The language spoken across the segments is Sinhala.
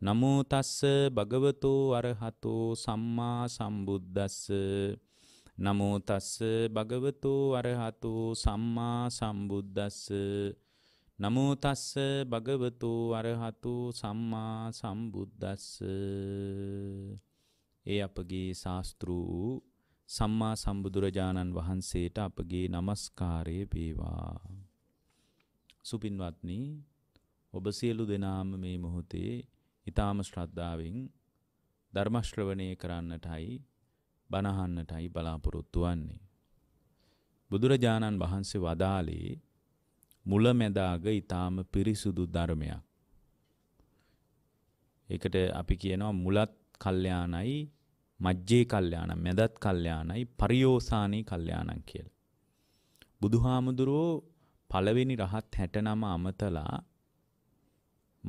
නමෝ තස්ස භගවතෝ අරහතෝ සම්මා සම්බුද්දස්ස නමෝ තස්ස භගවතෝ අරහතෝ සම්මා සම්බුද්දස්ස නමෝ තස්ස භගවතෝ අරහතෝ සම්මා සම්බුද්දස්ස ඒ අපගේ ශාස්ත්‍රු සම්මා සම්බුදුරජාණන් වහන්සේට අපගේ নমස්කාරය වේවා සුපින්වත්නි ඔබ සියලු දෙනාම මේ මොහොතේ ඊටාම ශ්‍රද්ධාවෙන් ධර්ම ශ්‍රවණය කරන්නටයි බණහන්නටයි බලාපොරොත්තු වෙන්නේ. බුදුරජාණන් වහන්සේ වදාළේ මුලැමැදාග ඊටාම පිරිසුදු ධර්මයක්. ඒකට අපි කියනවා මුලත් කල්යාණයි මජ්ජේ කල්යාණ මෙදත් කල්යාණයි පරියෝසානී කල්යාණං කියලා. බුදුහාමුදුරෝ පළවෙනි රහත් 69 අමතලා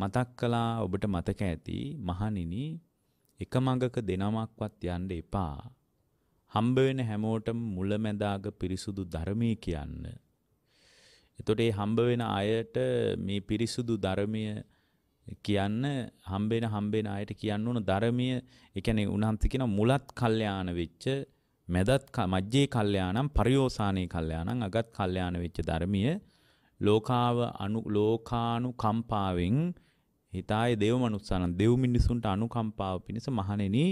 මතක් කළා ඔබට මතක ඇති මහණෙනි එක මඟක දෙනමක්වත් යන්න එපා. හම්බ වෙන හැමෝටම මුලැමැදාග පිරිසුදු ධර්මයේ කියන්න. එතකොට මේ හම්බ වෙන අයට මේ පිරිසුදු ධර්මය කියන්න හම්බෙන හම්බෙන අයට කියන්න ඕන ධර්මය ඒ කියන්නේ උන්වහන්සේ කියන මුලත් කල්යාණ වෙච්ච මැදත් මජ්ජේ කල්යාණම් පරියෝසානේ කල්යාණම් අගත් කල්යාණ වෙච්ච ධර්මීය ලෝකාව අනු ලෝකානු කම්පාවෙන් හිතාය දේව මනුස්සානන් දෙව් මිනිසුන්ට අනුකම්පාව පිණිස මහණෙනි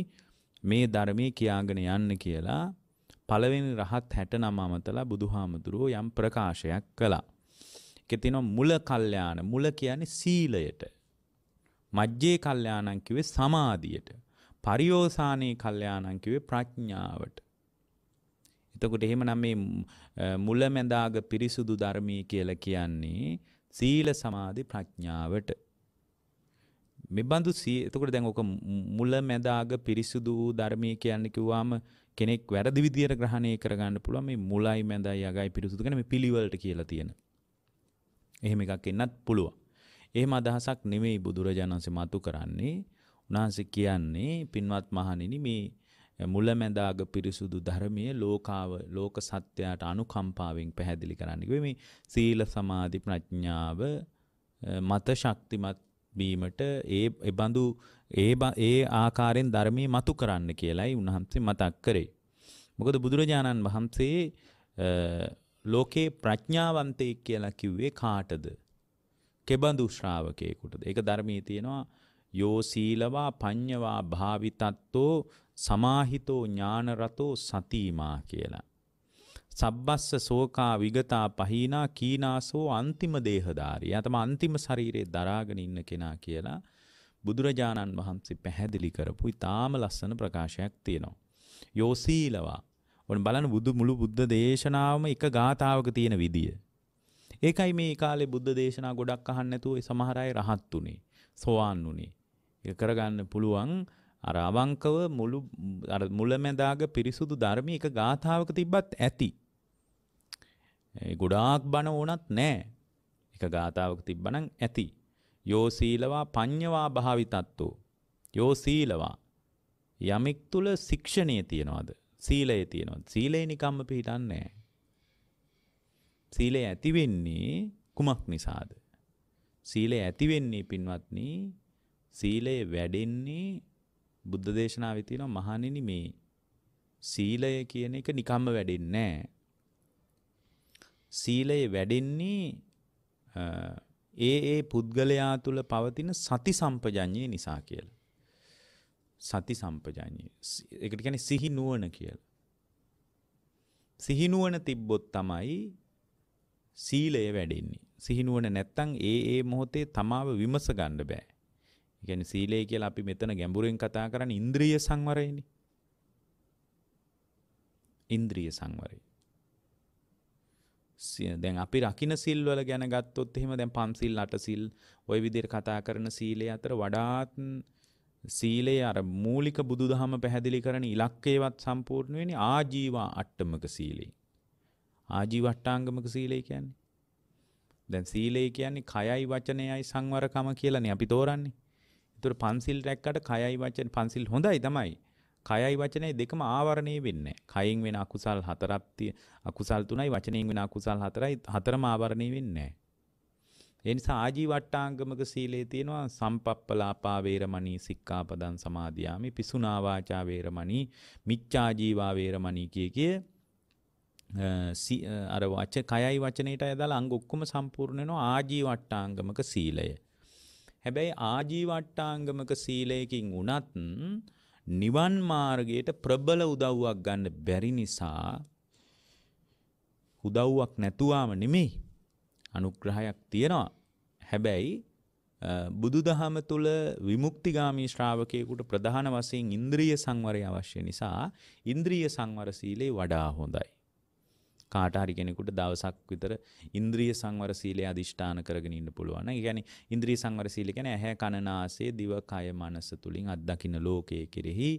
මේ ධර්මයේ කියාගෙන යන්න කියලා පළවෙනි රහත් 69 අමතලා බුදුහාමුදුරුවෝ යම් ප්‍රකාශයක් කළා. ඒකේ තියෙනවා මුල කල්යාණ. මුල කියන්නේ සීලයට. මජ්ජේ කල්යාණං කිව්වේ සමාධියට. පරියෝසානේ කල්යාණං කිව්වේ ප්‍රඥාවට. එතකොට එහෙමනම් මේ මුලැමැදාග පිරිසුදු ධර්මී කියලා කියන්නේ සීල සමාධි ප්‍රඥාවට මෙබඳු සිය එතකොට දැන් ඕක මුල මැදාග පිරිසුදු වූ ධර්මය කියන්නේ කිව්වාම කෙනෙක් වැරදි විදියට ග්‍රහණය කරගන්න පුළුවන් මේ මුලයි මැදයි අගයි පිරිසුදු කියන මේ පිළිවෙලට කියලා තියෙන. එහෙම එකක් එන්නත් පුළුවන්. එහෙම අදහසක් නෙමෙයි බුදුරජාණන්සේ මතු කරන්නේ. උන්වහන්සේ කියන්නේ පින්වත් මහණෙනි මේ මුල මැදාග පිරිසුදු ධර්මයේ ලෝකාව ලෝක සත්‍යයට අනුකම්පාවෙන් පැහැදිලි කරන්න කිව්වේ මේ සීල සමාධි ප්‍රඥාව මත ශක්තිමත් දැක්වීමට ඒ එබඳු ඒ ඒ ආකාරයෙන් ධර්මයේ මතු කරන්න කියලයි උන්වහන්සේ මතක් කරේ. මොකද බුදුරජාණන් වහන්සේ ලෝකේ ප්‍රඥාවන්තයෙක් කියලා කිව්වේ කාටද? කෙබඳු ශ්‍රාවකයෙකුටද? ඒක ධර්මයේ තියෙනවා යෝ සීලවා පඤ්ඤවා භාවිතත්තෝ සමාහිතෝ ඥාන රතෝ සතිමා කියලා. සබ්බස්ස සෝකා විගතා පහීනා කීනාසෝ අන්තිම දේහධාරී. එයා තමයි අන්තිම ශරීරේ දරාගෙන ඉන්න කෙනා කියලා බුදුරජාණන් වහන්සේ පැහැදිලි කරපු ඉතාම ලස්සන ප්‍රකාශයක් තියෙනවා. යෝසීලවා. ඔන්න බලන්න බුදු මුළු බුද්ධ දේශනාවම එක ගාතාවක තියෙන විදිය. ඒකයි මේ කාලේ බුද්ධ දේශනා ගොඩක් අහන්න නැතුව සමහර අය රහත් උනේ, සෝවාන් උනේ. ඒක කරගන්න පුළුවන් අර අවංකව මුළු මුලැමැදාග පිරිසුදු ධර්මී එක ගාථාවක තිබ්බත් ඇති ගොඩාක් බණ ඕනත් නෑ එක ගාථාවක තිබ්බනම් ඇති යෝ සීලවා පඤ්ඤවා භාවිතත්තු යෝ සීලවා යමෙක් තුල ශික්ෂණයේ තියනවාද සීලයේ තියනවාද සීලේ නිකම්ම පිටින්නේ නෑ සීලය ඇති වෙන්නේ කුමක් නිසාද සීලය ඇති වෙන්නේ පින්වත්නි සීලය වැඩෙන්නේ බුද්ධ දේශනාවේ තියෙනවා මහණෙනි මේ සීලය කියන එක නිකම්ම වැඩෙන්නේ නෑ සීලය වැඩෙන්නේ ඒ ඒ පුද්ගලයා තුළ පවතින සති සම්පජඤ්ඤේ නිසා කියලා. සති සම්පජඤ්ඤේ. ඒකට කියන්නේ සිහි නුවණ කියලා. සිහි නුවණ තිබ්බොත් තමයි සීලය වැඩෙන්නේ. සිහි නුවණ නැත්තම් ඒ ඒ මොහොතේ තමාව විමස ගන්න බෑ. ඒ කියන්නේ සීලය කියලා අපි මෙතන ගැඹුරෙන් කතා කරන්නේ ඉන්ද්‍රිය සංවරයනේ. ඉන්ද්‍රිය සංවරය. දැන් අපි රකින සිල්වල ගැන ගත්තොත් එහෙම දැන් පන්සිල් අටසිල් ওই විදිහට කතා කරන සීලය අතර වඩාත් සීලේ අර මූලික බුදුදහම පැහැදිලි කරන ඉලක්කයවත් සම්පූර්ණ වෙන්නේ ආජීවා අට්ටමක සීලේ. ආජීව අට්ටාංගමක සීලය කියන්නේ. දැන් සීලය කියන්නේ කයයි වචනයයි සංවරකම කියලානේ අපි තෝරන්නේ. ඒතර පන්සිල් රැක්කට කයයි වචන පන්සිල් හොඳයි තමයි. කයයි වචනය දෙකම ආවරණය වෙන්නේ. කයින් වෙන අකුසල් හතරක් අකුසල් තුනයි වචනයෙන් වෙන අකුසල් හතරයි හතරම ආවරණය වෙන්නේ ඒ නිසා ආජීව අට්ටාංගමක සීලේ තියෙනවා සම්පප්පලාපා වේරමණී සික්ඛාපදං සමාදියාමි පිසුනා වාචා වේරමණී මිච්ඡා ජීවා වේරමණී කිය කිය අර වච කයයි වචනයට ඇදලා අංග ඔක්කොම සම්පූර්ණ වෙනවා ආජීව අට්ටාංගමක සීලය. හැබැයි ආජීව අට්ටාංගමක සීලයකින් වුණත් නිවන් මාර්ගයට ප්‍රබල උදව්වක් ගන්න බැරි නිසා උදව්වක් නැතුවම නෙමෙයි අනුග්‍රහයක් තියෙනවා. හැබැයි බුදුදහම තුල විමුක්තිගාමී ශ්‍රාවකයෙකුට ප්‍රධාන වශයෙන් ඉන්ද්‍රිය සංවරය අවශ්‍ය නිසා ඉන්ද්‍රිය සංවර සීලය වඩා හොඳයි. කාට හරි කෙනෙකුට දවසක් විතර ඉන්ද්‍රිය සංවර සීලය අදිෂ්ඨාන කරගෙන ඉන්න පුළුවන්. ඒ කියන්නේ ඉන්ද්‍රිය සංවර සීල කියන්නේ ඇහැ කන නාසය දිව කය මනස තුලින් අත්දකින්න ලෝකයේ කෙරෙහි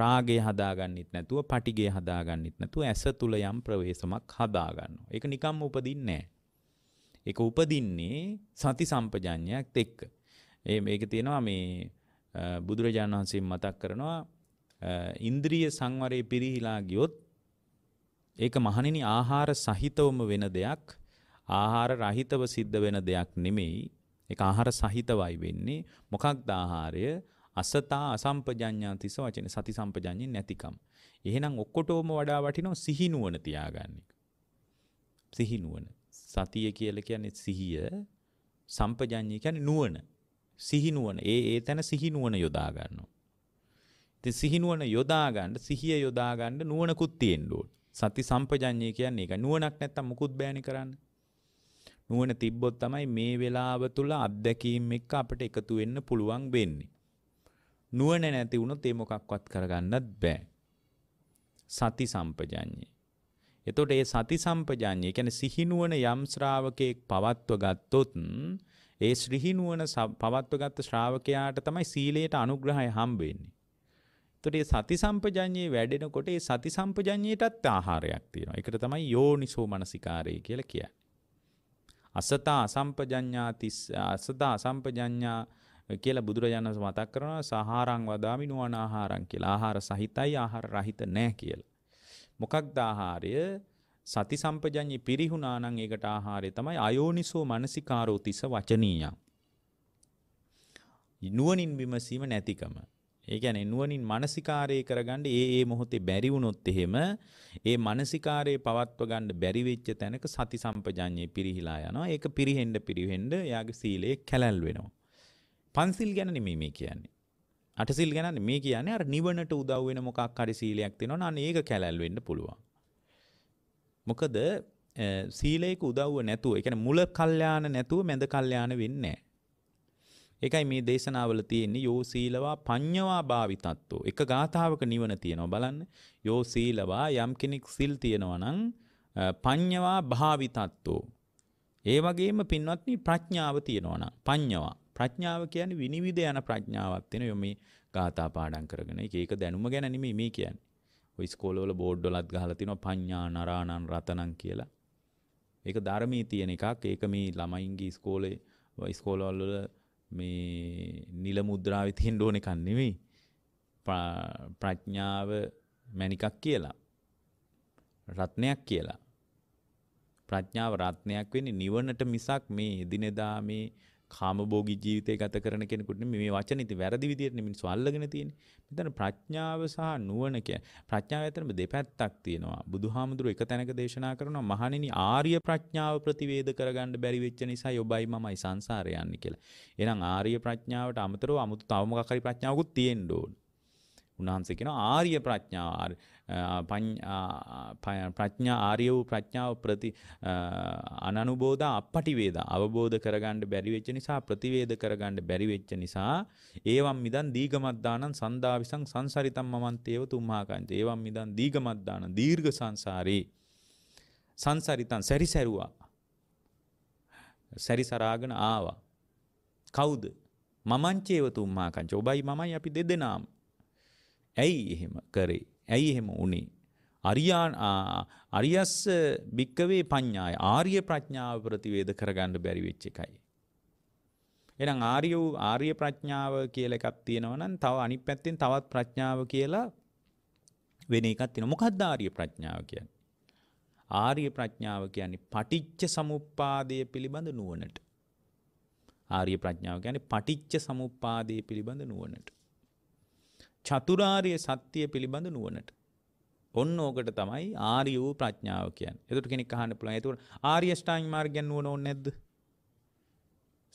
රාගේ හදාගන්නෙත් නැතුව පටිගේ හදාගන්නෙත් නැතුව ඇස තුල යම් ප්‍රවේශමක් හදාගන්නවා. ඒක නිකම්ම උපදින්නේ නැහැ. ඒක උපදින්නේ සති සම්පජඤ්ඤයත් එක්ක. ඒ මේක තියෙනවා මේ බුදුරජාණන් වහන්සේ මතක් කරනවා ඉන්ද්‍රිය සංවරයේ පිරිහිලා ගියොත් ඒක මහණෙනි ආහාර සහිතවම වෙන දෙයක් ආහාර රහිතව සිද්ධ වෙන දෙයක් නෙමෙයි ඒක ආහාර සහිතවයි වෙන්නේ මොකක්ද ආහාරය අසතා අසම්පජඤ්ඤාතිස වචන සති සම්පජඤ්ඤේ නැතිකම් එහෙනම් ඔක්කොටම වඩා වටිනවා සිහිනුවන තියාගන්න එක සිහිනුවන සතිය කියලා කියන්නේ සිහිය සම්පජඤ්ඤය කියන්නේ නුවණ සිහිනුවන ඒ ඒ තැන සිහිනුවන යොදා ගන්නවා ඉතින් සිහිනුවන යොදා ගන්න සිහිය යොදා ගන්න නුවණකුත් තියෙන්න ඕනේ සති සම්පජඤ්ඤය කියන්නේ ඒක. නුවණක් නැත්තම් මුකුත් බෑනේ කරන්න. නුවණ තිබ්බොත් තමයි මේ වෙලාව තුල අත්දැකීම් එක්ක අපිට එකතු වෙන්න පුළුවන් වෙන්නේ. නුවණ නැති වුණොත් ඒ මොකක්වත් කරගන්නත් බෑ. සති සම්පජඤ්ඤය. එතකොට ඒ සති සම්පජඤ්ඤය කියන්නේ සිහිනුවන යම් ශ්‍රාවකෙක් පවත්ව ගත්තොත් ඒ ශ්‍රිහිනුවන පවත්වගත් ශ්‍රාවකයාට තමයි සීලයට අනුග්‍රහය හම්බ වෙන්නේ. තොට ඒ සති සම්පජඥයේ වැඩෙනකොට ඒ සති සම්පජඥයටත් ආහාරයක් තියෙනවා. එකට තමයි යෝනිසෝ මනසිකාරය කියලා කියන්නේ. අසතා අසම්පජඤ්ඤා තිස් අසතා අසම්පජඤ්ඤා කියලා බුදුරජාණන් මතක් කරනවා සහාරං වදාමි නුවණ ආහාරං කියලා. ආහාර සහිතයි ආහාර රහිත නැහැ කියලා. මොකක්ද ආහාරය? සති සම්පජඤ්ඤේ පිරිහුණා නම් ඒකට ආහාරය තමයි අයෝනිසෝ මනසිකාරෝ තිස වචනීයං. නුවණින් විමසීම නැතිකම. ඒ කියන්නේ නුවණින් මානසිකාරය කරගන්න ඒ ඒ මොහොතේ බැරි වුණොත් එහෙම ඒ මානසිකාරය පවත්ව ගන්න බැරි වෙච්ච තැනක සති සම්පජඤ්ඤේ පිරිහිලා යනවා. ඒක පිරිහෙන්න පිරිහෙන්න යාගේ සීලය කැළල් වෙනවා. පන්සිල් ගැන නෙමෙයි මේ කියන්නේ. අටසිල් ගැන මේ කියන්නේ අර නිවනට උදව් වෙන මොකක් හරි සීලයක් තියෙනවා නම් ඒක කැළල් වෙන්න පුළුවන්. මොකද සීලයක උදව්ව නැතුව, ඒ කියන්නේ මුල කල්යාණ නැතුව මැද කල්යාණ වෙන්නේ නැහැ. එකයි මේ දේශනාවල තියෙන්නේ යෝ සීලවා පඤ්ඤවා භාවිතත්වෝ. එක ගාථාවක නිවන තියෙනවා බලන්න. යෝ සීලවා යම් කෙනෙක් සිල් තියෙනවා නම් පඤ්ඤවා භාවිතත්වෝ. ඒ වගේම පින්වත්නි ප්‍රඥාව තියෙනවා නම් පඤ්ඤවා ප්‍රඥාව කියන්නේ විනිවිද යන ප්‍රඥාවක් තියෙන මේ ගාථා පාඩම් කරගෙන. ඒක ඒක දැනුම ගැන නෙමෙයි මේ කියන්නේ. ඔය ස්කෝලවල බෝඩ් වලත් ගහලා තිනවා පඤ්ඤා නරාණං රතනං කියලා. ඒක ධර්මයේ තියෙන එකක්. ඒක මේ ළමයින්ගේ ස්කෝලේ ස්කෝලවල මේ නිල මුද්‍රාවිත හින්ඩෝන එකක් නෙවෙයි ප්‍රඥාව මැනිකක් කියලා රත්නයක් කියලා ප්‍රඥාව රත්නයක් වෙන්නේ නිවනට මිසක් මේ එදිනෙදා මේ කාමභෝගී ජීවිතය ගත කරන කෙනෙකුට මේ වචන ඉතින් වැරදි විදියට මිනිස්සු අල්ලගෙන තියෙන්නේ. මෙතන ප්‍රඥාව සහ නුවණ කිය. ප්‍රඥාව ඇතරම දෙපැත්තක් තියෙනවා. බුදුහාමුදුරුව එක තැනක දේශනා කරනවා මහණෙනි ආර්ය ප්‍රඥාව ප්‍රතිවේධ කරගන්න බැරි වෙච්ච නිසා යොබයි මමයි සංසාරේ යන්නේ කියලා. එහෙනම් ආර්ය ප්‍රඥාවට අමතරව 아무තු තව මොකක් හරි ප්‍රඥාවකුත් තියෙන්න ඕන. උන්වහන්සේ කියනවා ආර්ය ප්‍රඥාව ප්‍රඥා ආර්ය වූ ප්‍රඥාව ප්‍රති අනනුබෝධ අපටිවේද අවබෝධ කරගන්න බැරි වෙච්ච නිසා ප්‍රතිවේද කරගන්න බැරි වෙච්ච නිසා ඒවම් මිදන් දීගමද්දානං සන්දාවිසං සංසරිතම් මමන්තේව තුම්මාකංච ඒවම් මිදන් දීගමද්දාන දීර්ඝ සංසාරේ සංසරිතන් සැරිසැරුවා සැරිසරාගෙන ආවා කවුද මමංචේව තුම්මාකංච ඔබයි මමයි අපි දෙදෙනාම ඇයි එහෙම කරේ ඇයි එහෙම වුනේ? අරියාන් අරියස්ස භික්කවේ පඤ්ඤාය ආර්ය ප්‍රඥාව ප්‍රතිවේද කරගන්න බැරි වෙච්ච එකයි. එහෙනම් ආර්ය වූ ආර්ය ප්‍රඥාව කියලා එකක් තියෙනවා නම් තව අනිත් පැත්තෙන් තවත් ප්‍රඥාව කියලා වෙන එකක් තියෙනවා. මොකක්ද ආර්ය ප්‍රඥාව කියන්නේ? ආර්ය ප්‍රඥාව කියන්නේ පටිච්ච සමුප්පාදය පිළිබඳ නුවණට. ආර්ය ප්‍රඥාව කියන්නේ පටිච්ච සමුප්පාදය පිළිබඳ නුවණට. චතුරාර්ය සත්‍යය පිළිබඳ නුවණට. ඔන්න ඕකට තමයි ආර්ය වූ ප්‍රඥාව කියන්නේ. එතකොට කෙනෙක් අහන්න පුළුවන්. එතකොට ආර්ය ෂ්ටාංග මාර්ගයන් නුවණ ඕනේ නැද්ද?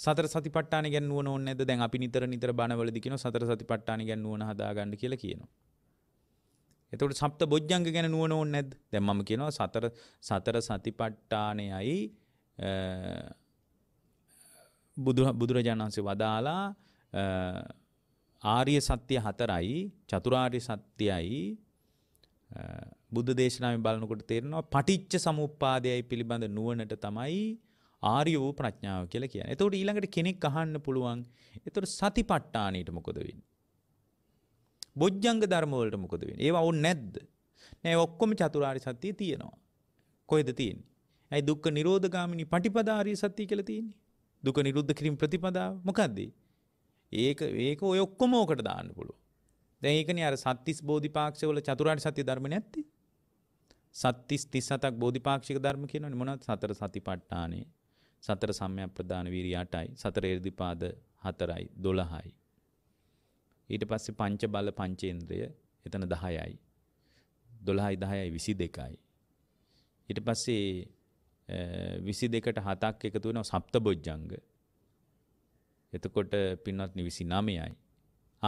සතර සතිපට්ඨාන ගැන නුවණ ඕනේ නැද්ද? දැන් අපි නිතර නිතර බණවලදී කියනවා සතර සතිපට්ඨාන ගැන නුවණ හදාගන්න කියලා කියනවා. එතකොට සප්ත බොජ්ජංග ගැන නුවණ ඕනේ නැද්ද? දැන් මම කියනවා සතර සතර සතිපට්ඨානයයි බුදුරජාණන් වහන්සේ වදාලා ආර්ය සත්‍ය හතරයි චතුරාර්ය සත්‍යයයි බුද්ධ දේශනාවෙන් බලනකොට තේරෙනවා පටිච්ච සමුප්පාදයයි පිළිබඳ නුවණට තමයි ආර්ය වූ ප්‍රඥාව කියලා කියන්නේ. එතකොට ඊළඟට කෙනෙක් අහන්න පුළුවන්. එතකොට සතිපට්ඨානෙට මොකද වෙන්නේ? බොජ්ජංග ධර්ම වලට මොකද වෙන්නේ? ඒවා ඕනේ නැද්ද? නෑ ඔක්කොම චතුරාර්ය සත්‍යයේ තියෙනවා. කොහෙද තියෙන්නේ? ඇයි දුක්ඛ නිරෝධගාමිනී පටිපදාාරිය සත්‍ය කියලා තියෙන්නේ? දුක නිරුද්ධ කිරීම ප්‍රතිපදාව මොකද්ද? ඒක ඒක ඔය ඔක්කොම ඕකට දාන්න පුළුවන්. දැන් ඒකනේ අර සත්තිස් බෝධිපාක්ෂවල චතුරාර්ය සත්‍ය ධර්ම නැත්තේ. සත්තිස් 37ක් බෝධිපාක්ෂික ධර්ම කියනවනේ මොනවද? සතර සතිපට්ඨානෙ, සතර සම්‍යක් වීරිය 8යි, සතර ඍද්ධිපාද 4යි, 12යි. ඊට පස්සේ පංච බල පංචේන්ද්‍රය එතන 10යි. 12යි 10යි 22යි. ඊට පස්සේ 22ට 7ක් එකතු වෙනවා සප්තබොජ්ජංග. එතකොට පින්වත් නිවිසි නමයයි.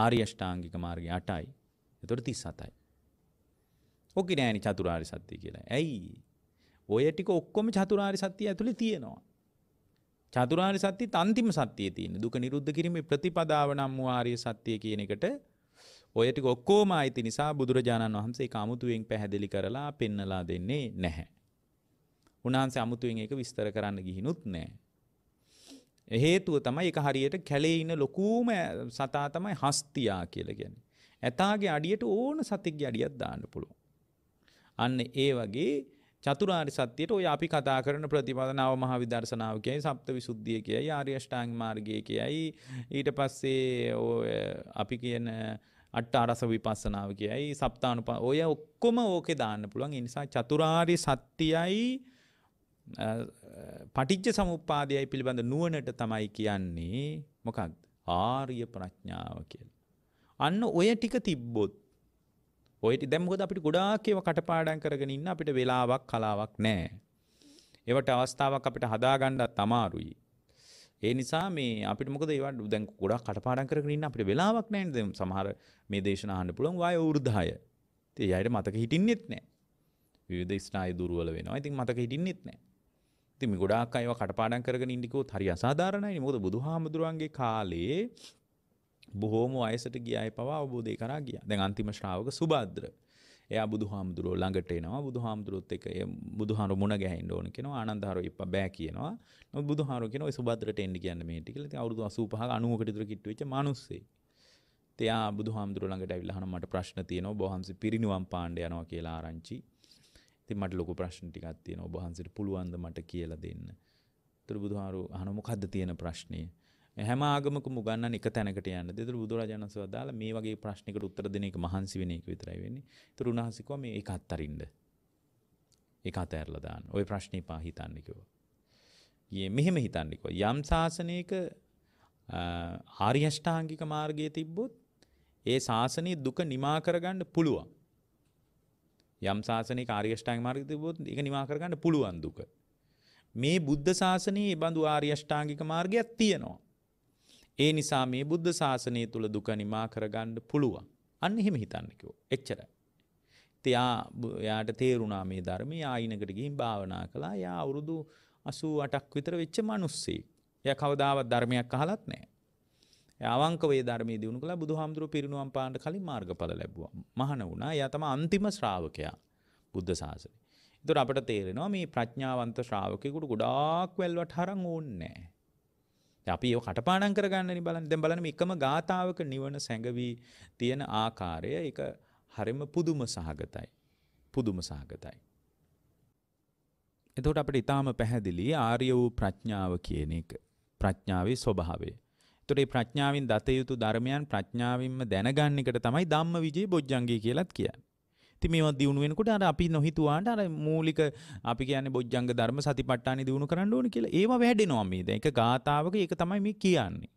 ආර්යෂ්ඨාංගික මාර්ගය අටයි. එතකොට තිස් සතයි. ඕකි නෑනි චතුරාරි සත්‍යය කියලා. ඇයි ඔය ටික ඔක්කොම චතුරාරි සත්‍යය ඇතුළේ තියෙනවා. චතුරාරි සත්‍යය අන්තිම සත්‍යය තියෙන දුක නිරුද්ධ කිරීමේ ප්‍රතිපදාව නම් වූ ආර්ය සත්‍යය කියන එකට ඔය ටික ඔක්කොම ආйти නිසා බුදුරජාණන් වහන්සේ ඒක අමුතුවෙන් පැහැදිලි කරලා පෙන්නලා දෙන්නේ නැහැ. උන්වහන්සේ අමුතුවෙන් ඒක විස්තර කරන්න ගිහිනුත් නැහැ. හේතුව තමයි එක හරියට කැලේ ඉන්න ලොකූම සතා තමයි හස්තියා කියලා කියන්නේ. ඇතාගේ අඩියට ඕන සතෙක්ගේ අඩියක් දාන්න පුළුවන්. අන්න ඒ වගේ චතුරාර්ය සත්‍යයට ඔය අපි කතා කරන ප්‍රතිපදනාව මහ විදර්ශනාව කියයි සප්තවිසුද්ධිය කියයි ආර්ය අෂ්ටාංග මාර්ගය කියයි ඊට පස්සේ ඔය අපි කියන අට්ට අරස විපස්සනාව කියයි සප්තානුපා ඔය ඔක්කොම ඕකේ දාන්න පුළුවන් ඒ නිසා චතුරාර්ය සත්‍යයයි පටිච්ච සමුපාදයයි පිළිබඳ නුවණට තමයි කියන්නේ මොකක්ද? ආර්ය ප්‍රඥාව කියලා. අන්න ඔය ටික තිබ්බොත් ඔය ටික දැන් මොකද අපිට ගොඩාක් ඒවා කටපාඩම් කරගෙන ඉන්න අපිට වෙලාවක් කලාවක් නැහැ. ඒවට අවස්ථාවක් අපිට හදාගන්නත් අමාරුයි. ඒ නිසා මේ අපිට මොකද ඒවා දැන් ගොඩාක් කටපාඩම් කරගෙන ඉන්න අපිට වෙලාවක් නැහැ නේද? සමහර මේ දේශන අහන්න පුළුවන් වාය වෘද්ධාය. ඉතින් එයාට මතක හිටින්නෙත් නැහැ. විවිධ ස්නායු දුර්වල වෙනවා. ඉතින් මතක හිටින්නෙත් නැහැ. ඉතින් මේ ගොඩාක් අයව කටපාඩම් කරගෙන ඉන්නකෝ හරි අසාධාරණයි මොකද බුදුහාමුදුරන්ගේ කාලේ බොහෝම වයසට ගිය අය පවා අවබෝධය කරා ගියා. දැන් අන්තිම ශ්‍රාවක සුභද්‍ර. එයා බුදුහාමුදුරුවෝ ළඟට එනවා. බුදුහාමුදුරුවොත් එක්ක බුදුහාරු මුණ ගැහෙන්න ඕන කියනවා. ආනන්දහාරු ඉප්පා බෑ කියනවා. නමුත් බුදුහාරු කියනවා ඔය සුභද්‍රට එන්න කියන්න මේ ටික. ඉතින් අවුරුදු 85ක 90කට විතර කිට්ටු වෙච්ච මිනිස්සේ. එයා බුදුහාමුදුරුවෝ ළඟට ඇවිල්ලා අහනවා මට ප්‍රශ්න තියෙනවා. බොහොමසි පිරිණුවම් පාණ්ඩ යනවා කියලා ආරංචි. ඉතින් මට ලොකු ප්‍රශ්න ටිකක් තියෙනවා ඔබ වහන්සේට පුළුවන්ද මට කියලා දෙන්න. ඒතර බුදුහාරු අහන මොකද්ද තියෙන ප්‍රශ්නේ? හැම ආගමකම උගන්නන එක තැනකට යන්නද? ඒතර බුදුරජාණන් වහන්සේ වදාලා මේ වගේ ප්‍රශ්නයකට උත්තර දෙන එක මහන්සි වෙන එක විතරයි වෙන්නේ. ඒතර උන්වහන්සේ කිව්වා මේ ඒක අත්හරින්න. ඒක අතහැරලා දාන්න. ওই ප්‍රශ්නේ පා හිතන්න කිව්වා. ඊයේ මෙහෙම හිතන්න කිව්වා. යම් ශාසනයක ආර්ය අෂ්ටාංගික මාර්ගයේ තිබ්බොත් ඒ ශාසනයේ දුක නිමා කරගන්න පුළුවන්. යම් ශාසනයේ ආර්යෂ්ටාංග මාර්ගය තිබුණොත් ඒක නිවා කරගන්න පුළුවන් දුක. මේ බුද්ධ ශාසනයේ මේ බඳු ආර්යෂ්ටාංගික මාර්ගයක් තියෙනවා. ඒ නිසා මේ බුද්ධ ශාසනය තුල දුක නිමා කරගන්න පුළුවන්. අන්න එහෙම හිතන්න කිව්වෝ. එච්චරයි. එයා එයාට තේරුණා මේ ධර්මය. ආයිනකට ගිහින් භාවනා කළා. එයා අවුරුදු 88ක් විතර වෙච්ච මිනිස්සෙක්. එයා කවදාවත් ධර්මයක් අහලත් නැහැ. අවංකව ධර්මී දියුණු කළ බුදුහාමුදුරු පිරිණුවම් පාන්ට කලින් මාර්ගඵල ලැබුවා. මහන වුණා. එයා තමයි අන්තිම ශ්‍රාවකයා බුද්ධ ශාසනයේ. ඒතර අපිට තේරෙනවා මේ ප්‍රඥාවන්ත ශ්‍රාවකෙකුට ගොඩාක් වැල්වට හරන් ඕනේ අපි ඒව කටපාඩම් කරගන්නනේ බලන්න. දැන් බලන්න මේ එකම ගාතාවක නිවන සැඟවි තියෙන ආකාරය ඒක හරිම පුදුම සහගතයි. පුදුම සහගතයි. එතකොට අපිට ඊටාම පැහැදිලි ආර්ය වූ ප්‍රඥාව කියන එක. ප්‍රඥාවේ ස්වභාවය. ඒතුරේ ප්‍රඥාවෙන් දත යුතු ධර්මයන් ප්‍රඥාවෙන්ම දැනගන්න එකට තමයි ධම්ම විජේ බොජ්ජංගය කියලත් කියන්නේ. ඉතින් මේවා දිනු වෙනකොට අර අපි නොහිතුවාට අර මූලික අපි කියන්නේ බොජ්ජංග ධර්ම සතිපට්ඨානෙ දිනු කරන්න ඕනේ කියලා ඒවා වැඩෙනවා මේ දැන් ඒක ගාතාවක ඒක තමයි මේ කියන්නේ.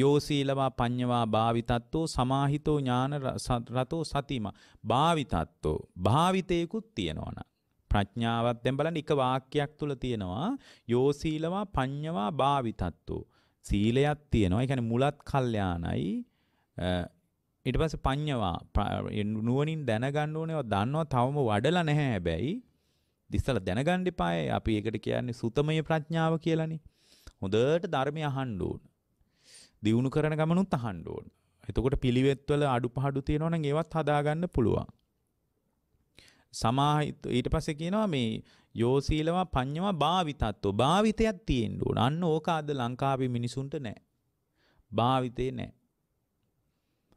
යෝ සීලවා පඤ්ඤවා භාවිතත්තෝ සමාහිතෝ ඥාන රතෝ සතිම භාවිතත්තෝ භාවිතේකුත් තියෙනවනම් ප්‍රඥාවත් දැන් බලන්න එක වාක්‍යයක් තුල තියෙනවා යෝ සීලවා පඤ්ඤවා භාවිතත්තෝ සීලයක් තියෙනවා. ඒ කියන්නේ මුලත් කල්යාණයි. ඊට පස්සේ පඤ්ඤවා නුවණින් දැනගන්න ඕනේ දන්නවා තවම වඩලා නැහැ හැබැයි ඉස්සලා දැනගන්න එපායි අපි ඒකට කියන්නේ සුතමය ප්‍රඥාව කියලානේ හොඳට ධර්මය අහන්න ඕන දියුණු කරන ගමනුත් අහන්න ඕන එතකොට පිළිවෙත්වල අඩුපාඩු තියෙනවා නම් ඒවත් හදාගන්න පුළුවන් සමාහිත ඊට පස්සේ කියනවා මේ යෝසීලවා පඤ්ඤවා භාවිතත්ව භාවිතයක් තියෙන්න ඕන. අන්න ඕක අද ලංකාවේ මිනිසුන්ට නැහැ. භාවිතේ නැහැ.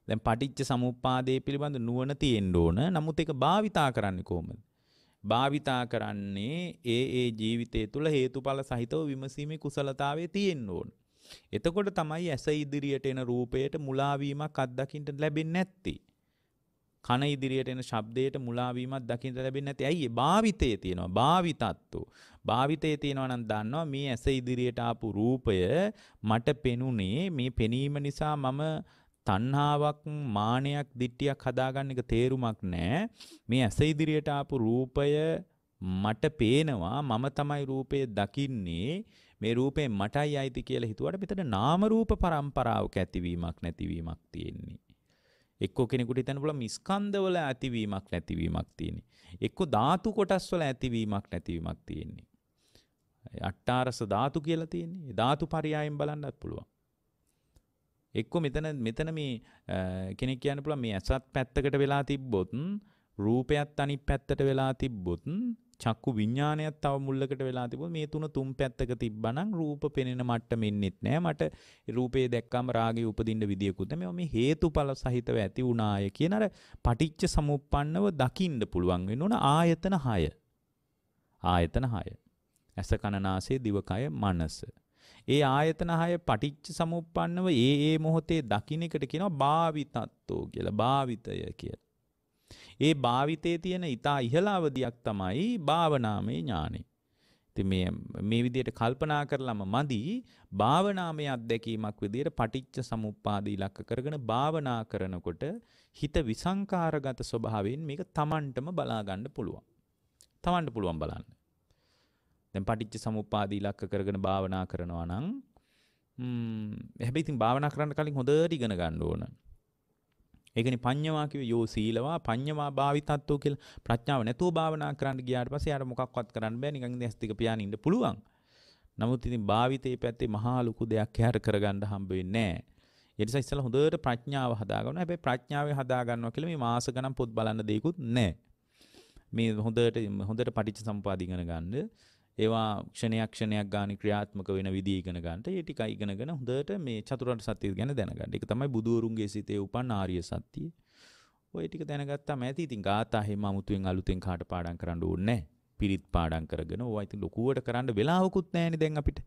දැන් පටිච්ච සමුප්පාදයේ පිළිබඳ නුවණ තියෙන්න ඕන. නමුත් ඒක භාවිතා කරන්නේ කොහොමද? භාවිතා කරන්නේ ඒ ඒ ජීවිතය තුළ හේතුඵල සහිතව විමසීමේ කුසලතාවයේ තියෙන්න ඕන. එතකොට තමයි ඇස ඉදිරියට එන රූපයට මුලාවීමක් අත්දකින්න ලැබෙන්නේ නැත්තේ. කන ඉදිරියට එන ශබ්දයට මුලාවීමක් දකින්න ලැබෙන්නේ නැති. ඇයි භාවිතයේ තියෙනවා. භාවිතත්තු. භාවිතයේ තියෙනවා නම් දන්නවා මේ ඇස ඉදිරියට ආපු රූපය මට පෙනුනේ මේ පෙනීම නිසා මම තණ්හාවක් මානයක් දිට්ටියක් හදාගන්න එක තේරුමක් නැහැ. මේ ඇස ඉදිරියට ආපු රූපය මට පේනවා මම තමයි රූපය දකින්නේ මේ රූපේ මටයි අයිති කියලා හිතුවට පිටට නාම රූප පරම්පරාවක ඇතිවීමක් නැතිවීමක් තියෙන්නේ. එක්කෝ කෙනෙකුට හිතන්න පුළුවන් මිස්කන්ධවල ඇතිවීමක් නැතිවීමක් තියෙන්නේ. එක්කෝ ධාතු කොටස් වල ඇතිවීමක් නැතිවීමක් තියෙන්නේ. අට්ටාරස ධාතු කියලා තියෙන්නේ. ධාතු පරයයන් බලන්නත් පුළුවන්. එක්කෝ මෙතන මෙතන මේ කෙනෙක් කියන්න පුළුවන් මේ ඇසත් පැත්තකට වෙලා තිබ්බොත් රූපයත් අනිත් පැත්තට වෙලා තිබ්බොත් චක්කු විඤ්ඥානයක් තව මුල්ලකට වෙලා තිබ මේ තුන තුම් පැත්තක තිබ්බනම් රූප පෙනෙන මට්ට මෙන්නෙත් නෑ මට රූපේ දැක්කම් රාගේ උපදින්න විදියකුද මෙ මේ හේතු පල සහිතව ඇති වුණාය කියනර පටිච්ච සමුපන්නව දකිින්ඩ පුළුවන් වෙන ඕන ආයතන හාය ආයතන හාය ඇස කණනාසේ දිවකය මනස. ඒ ආයතන හය පටිච්ච සමුපන්නව ඒ ඒ මොහොතේ දකිනකට කියෙනවා භාවිතත්තෝ කියලා භාවිතය කියලා. ඒ භාවිතයේ තියෙන ඊතා ඉහළවදියක් තමයි භාවනාමය ඥානෙ. ඉතින් මේ මේ විදිහට කල්පනා කරලම මදි භාවනාමය අත්දැකීමක් විදිහට පටිච්ච සමුප්පාද ඉලක්ක කරගෙන භාවනා කරනකොට හිත විසංකාරගත ස්වභාවයෙන් මේක Tamanටම බලා ගන්න පුළුවන්. Tamanට පුළුවන් බලන්න. දැන් පටිච්ච සමුප්පාද ඉලක්ක කරගෙන භාවනා කරනවා නම් ම්ම් හැබැයි ඉතින් භාවනා කරන්න කලින් හොඳට ඉගෙන ගන්න ඕන. ඒකනේ පඤ්ඤවා කිව්වේ යෝ සීලවා පඤ්ඤවා භාවිතත්වෝ කියලා ප්‍රඥාව නැතුව භාවනා කරන්න ගියාට පස්සේ යාට මොකක්වත් කරන්න බෑ නිකන් ඉඳන් ඇස්තික පියාණින් ඉන්න පුළුවන්. නමුත් ඉතින් භාවිතයේ පැත්තේ මහා ලොකු දෙයක් යාට කරගන්න හම්බ වෙන්නේ නැහැ. ඒ නිසා ඉස්සලා හොඳට ප්‍රඥාව හදාගන්න. හැබැයි ප්‍රඥාවේ හදාගන්නවා කියලා මේ මාස ගණන් පොත් බලන්න දෙයක්වත් නැහැ. මේ හොඳට හොඳට පටිච්ච සම්පදාය ඉගෙන ගන්න. ඒවා ක්ෂණයක් ක්ෂණයක් ගානේ ක්‍රියාත්මක වෙන විදිය ඉගෙන ගන්නට ඒ ටිකයි ඉගෙනගෙන හොඳට මේ චතුරාර්ය සත්‍ය ගැන දැනගන්න. ඒක තමයි බුදුවරුන්ගේ සිතේ උපන් ආර්ය සත්‍යය. ඔය ටික දැනගත්තාම ඇති. ඉතින් ගාථා හැම අමුතුවෙන් අලුතෙන් කාට පාඩම් කරන්න ඕනේ නැහැ. පිරිත් පාඩම් කරගෙන ඕවා ඉතින් ලොකුවට කරන්න වෙලාවකුත් නැහැ දැන් අපිට.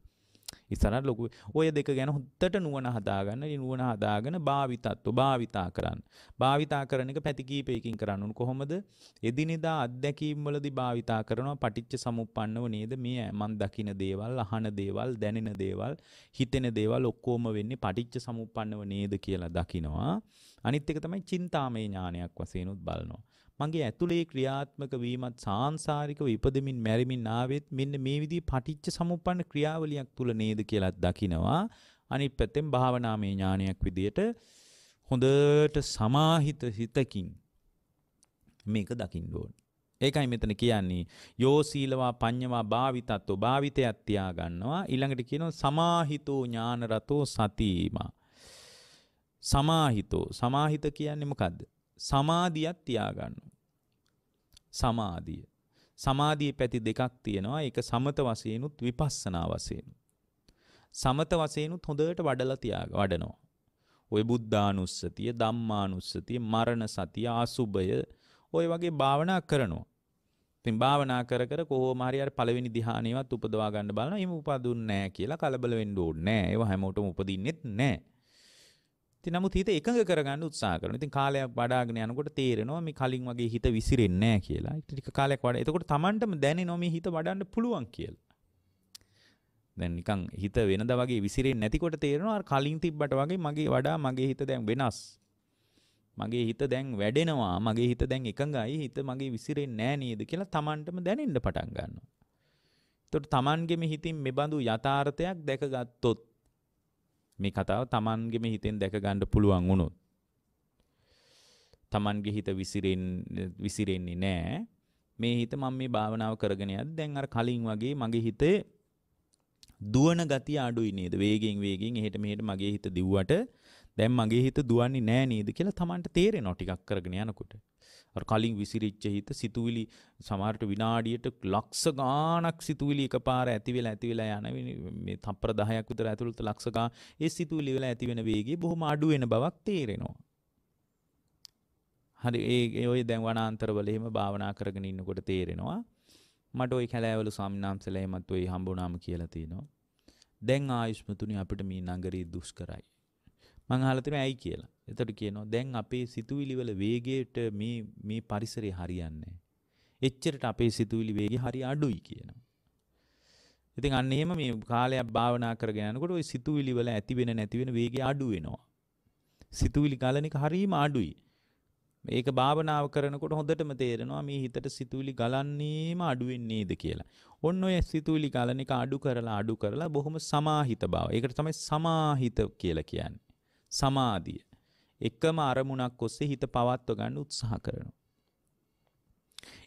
ඉස්සරහට ලොකු ඔය දෙක ගැන හොද්දට නුවණ හදාගන්න. නුවණ හදාගෙන භාවිතත්ව භාවිතා කරන්න. භාවිතා කරන එක පැති කීපයකින් කරන්න උන් කොහොමද? එදිනෙදා අත්දැකීම් වලදී භාවිතා කරනවා පටිච්ච සමුප්පන්නව නේද? මේ මන් දකින දේවල්, අහන දේවල්, දැනෙන දේවල්, හිතෙන දේවල් ඔක්කොම වෙන්නේ පටිච්ච සමුප්පන්නව නේද කියලා දකිනවා. අනිත් එක තමයි චින්තාමය ඥානයක් වශයෙන් උත් බලනවා. මගේ ඇතුලේ ක්‍රියාත්මක වීමත් සාංශාරිකව ඉපදෙමින් මැරෙමින් ආවෙත් මෙන්න මේ විදිහ පටිච්ච සමුප්පන්න ක්‍රියාවලියක් තුල නේද කියලා දකිනවා අනිත් පැත්තෙන් භාවනාමය ඥානයක් විදියට හොඳට සමාහිත හිතකින් මේක දකින්න ඕනේ ඒකයි මෙතන කියන්නේ යෝ සීලවා පඤ්ඤවා භාවිතත්ව භාවිතයක් තියාගන්නවා ඊළඟට කියනවා සමාහිතෝ ඥාන රතෝ සතිමා සමාහිතෝ සමාහිත කියන්නේ මොකද්ද සමාධියක් තියාගන්න. සමාධිය. සමාධියේ පැති දෙකක් තියෙනවා. ඒක සමත වශයෙන්ුත් විපස්සනා වශයෙන්ුත්. සමත වශයෙන්ුත් හොඳට වඩලා තියාග වඩනවා. ඔය බුද්ධානුස්සතිය, ධම්මානුස්සතිය, මරණ සතිය, ආසුබය ඔය වගේ භාවනා කරනවා. ඉතින් භාවනා කර කර කොහොම හරි අර පළවෙනි ධ්‍යානෙවත් උපදවා ගන්න බලනවා. එහෙම උපදුන්නේ නැහැ කියලා කලබල වෙන්න ඕනේ නැහැ. ඒව හැමෝටම උපදින්නෙත් නැහැ. ති නමු හිත එකඟ කරගන්න උත්සා කරන ඉතින් කාලයක් වඩාගෙන යනකොට තේරෙනවා මේ කලින් වගේ හිත විසිරෙන්නේ නැහැ කියලා. ටික කාලයක් වඩා. එතකොට Tamanටම දැනෙනවා මේ හිත වඩන්න පුළුවන් කියලා. දැන් නිකන් හිත වෙනද වගේ විසිරෙන්නේ නැතිකොට තේරෙනවා අර කලින් තිබ්බට වගේ මගේ වඩා මගේ හිත දැන් වෙනස්. මගේ හිත දැන් වැඩෙනවා. මගේ හිත දැන් එකඟයි. හිත මගේ විසිරෙන්නේ නැහැ නේද කියලා Tamanටම දැනෙන්න පටන් ගන්නවා. එතකොට Tamanගෙම හිතින් මෙබඳු යථාර්ථයක් දැකගත්තොත් මේ කතාව Tamanගෙම හිතෙන් දැක ගන්න පුළුවන් වුණොත් Tamanගේ හිත විසිරෙන්නේ නැහැ මේ හිත මම මේ භාවනාව කරගෙන යද්දී දැන් අර කලින් වගේ මගේ හිතේ දුවන ගතිය අඩුයි නේද වේගෙන් වේගෙන් එහෙට මෙහෙට මගේ හිත දිව්වට දැන් මගේ හිත දුවන්නේ නැහැ නේද කියලා Tamanට තේරෙනවා ටිකක් කරගෙන යනකොට කලින් විසිරිච්ච හිත සිතුවිලි සමහරට විනාඩියට ලක්ෂ ගාණක් සිතුවිලි එකපාර ඇති වෙලා ඇති වෙලා යන මේ තප්පර 10ක් විතර ඇතුළත ලක්ෂ ගාණ ඒ සිතුවිලි වල ඇති වෙන වේගය බොහොම අඩු වෙන බවක් තේරෙනවා. හරි ඒ ඔය දැන් වනාන්තරවල එහෙම භාවනා කරගෙන ඉන්නකොට තේරෙනවා. මට ওই කැලෑවල ස්වාමිනාම්සලා එහෙමත් ওই හම්බුණාම කියලා තියෙනවා. දැන් ආයුෂ්මතුනි අපිට මේ නගරේ දුෂ්කරයි. මංහලතන ඇයි කියලා එතට කියනවා දැන් අපේ සිතුවිලිවල වේගේට මේ පරිසරය හරියන්නේ. එච්චරට අපේ සිතුවිලි වේගේ හරි අඩුයි කියනවා. ඉතින් අන්න එහෙම මේ කාලයක් භාවනා කරගෙන යනකොට ওই සිතුවිලි වල ඇති වෙන නැති වෙන වේගය අඩු වෙනවා. සිතුවිලි ගලන එක හරීම අඩුයි. මේක භාවනාව කරනකොට හොඳටම තේරෙනවා මේ හිතට සිතුවිලි ගලන්නේම අඩු වෙන්නේ නේද කියලා. ඔන්න ඔය සිතුවිලි ගලන එක අඩු කරලා අඩු කරලා බොහොම සමාහිත බව. ඒකට තමයි සමාහිත කියලා කියන්නේ. සමාධිය. එකම අරමුණක් ඔස්සේ හිත පවත්ව ගන්න උත්සාහ කරනවා.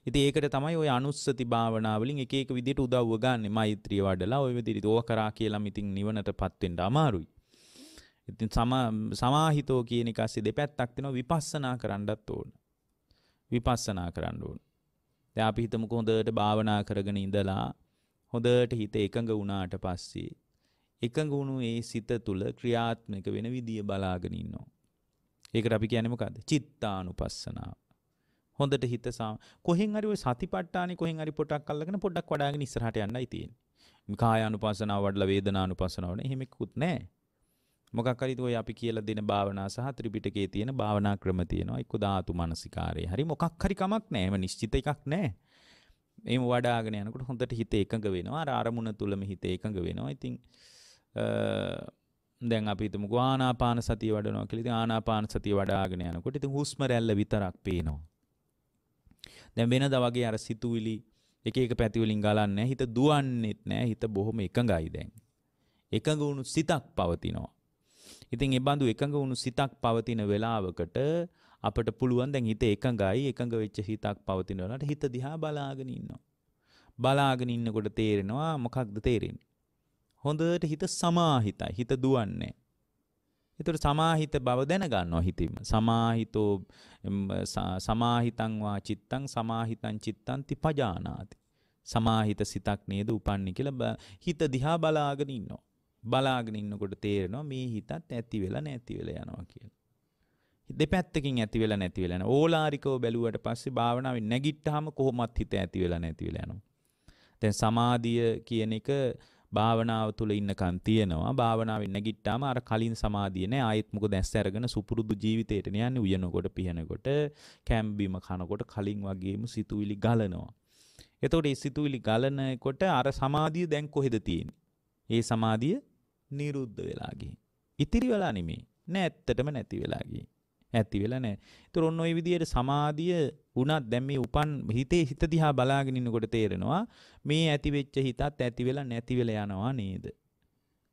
ඉතින් ඒකට තමයි ওই අනුස්සති භාවනා වලින් එක එක විදිහට උදව්ව ගන්නෙ. මෛත්‍රිය වඩලා ওই විදිහට ඕවා කරා කියලාම ඉතින් නිවනටපත් වෙන්න අමාරුයි. ඉතින් සමාහිතෝ කියන එක ASCII දෙපැත්තක් තියෙනවා විපස්සනා කරන්නත් ඕන. විපස්සනා කරන්න ඕන. දැන් අපි හිතමුකෝ හොඳට භාවනා කරගෙන ඉඳලා හොඳට හිත එකඟ වුණාට පස්සේ එකඟ වුණු ඒ සිත තුළ ක්‍රියාත්මක වෙන විදිය බලාගෙන ඉන්නවා. ඒකට අපි කියන්නේ මොකද්ද? චිත්තානුපස්සනාව. හොඳට හිත සාම කොහෙන් හරි ওই සතිපට්ඨානේ කොහෙන් හරි පොටක් අල්ලගෙන පොඩක් වඩාගෙන ඉස්සරහට යන්නයි තියෙන්නේ. කායානුපස්සනාව වඩලා වේදනානුපස්සනාව නේ එහෙම ඉක්කුත් නැහැ. මොකක් හරි ඔය අපි කියලා දෙන භාවනා සහ ත්‍රිපිටකයේ තියෙන භාවනා ක්‍රම තියෙනවා. එක්ක ධාතු මනසිකාරය. හරි මොකක් හරි කමක් නැහැ. එහෙම නිශ්චිත එකක් නැහැ. එහෙම වඩාගෙන යනකොට හොඳට හිත එකඟ වෙනවා. අර අරමුණ තුලම හිත එකඟ වෙනවා. ඉතින් දැන් අපිතුම ගානාපාන සතිය වඩනවා කියලා. ඉතින් ආනාපාන සතිය වඩාගෙන යනකොට ඉතින් හුස්ම රැල්ල විතරක් පේනවා. දැන් වෙනද වගේ අර සිතුවිලි එක එක පැති වලින් ගලන්නේ හිත දුවන්නේත් නැහැ. හිත බොහොම එකඟයි දැන්. එකඟ වුණු සිතක් පවතිනවා. ඉතින් ඒ බඳු එකඟ වුණු සිතක් පවතින වෙලාවකට අපට පුළුවන් දැන් හිත එකඟයි එකඟ වෙච්ච හිතක් පවතින වෙලාවට හිත දිහා බලාගෙන ඉන්නවා. බලාගෙන ඉන්නකොට තේරෙනවා මොකක්ද තේරෙන්නේ? හොඳට හිත සමාහිතයි. හිත දුවන්නේ. එතකොට සමාහිත බව දැනගන්නවා හිතීම. සමාහිතෝ සමාහිතං වා චිත්තං සමාහිතං චිත්තං තිපජානාති. සමාහිත සිතක් නේද උපන්නේ කියලා හිත දිහා බලාගෙන ඉන්නවා. බලාගෙන ඉන්නකොට තේරෙනවා මේ හිතත් ඇති වෙලා නැති වෙලා යනවා කියලා. දෙපැත්තකින් ඇති වෙලා නැති වෙලා යන ඕලාරිකව බැලුවට පස්සේ භාවනාවේ නැගිට්ටාම කොහොමත් හිත ඇති වෙලා නැති වෙලා යනවා. දැන් සමාධිය කියන එක භාවනාව තුළ ඉන්නකන් තියෙනවා භාවනාවෙන් නැගිට්ටාම අර කලින් සමාධිය නෑ ආයෙත් මොකද ඇස් අරගෙන සුපුරුදු ජීවිතයට යන්නේ උයනකොට පිහනකොට කැම්බීම කනකොට කලින් වගේම සිතුවිලි ගලනවා එතකොට ඒ සිතුවිලි ගලනකොට අර සමාධිය දැන් කොහෙද තියෙන්නේ ඒ සමාධිය නිරුද්ධ වෙලා ගිහින් ඉතිරි වෙලා නෙමෙයි නෑ ඇත්තටම නැති වෙලා ගිහින් ඇති වෙලා නැහැ. ඒතර ඔන්න ওই විදියට සමාධිය වුණත් දැන් මේ උපන් හිතේ හිත දිහා බලාගෙන ඉන්නකොට තේරෙනවා මේ ඇති වෙච්ච හිතත් ඇති වෙලා නැති වෙලා යනවා නේද?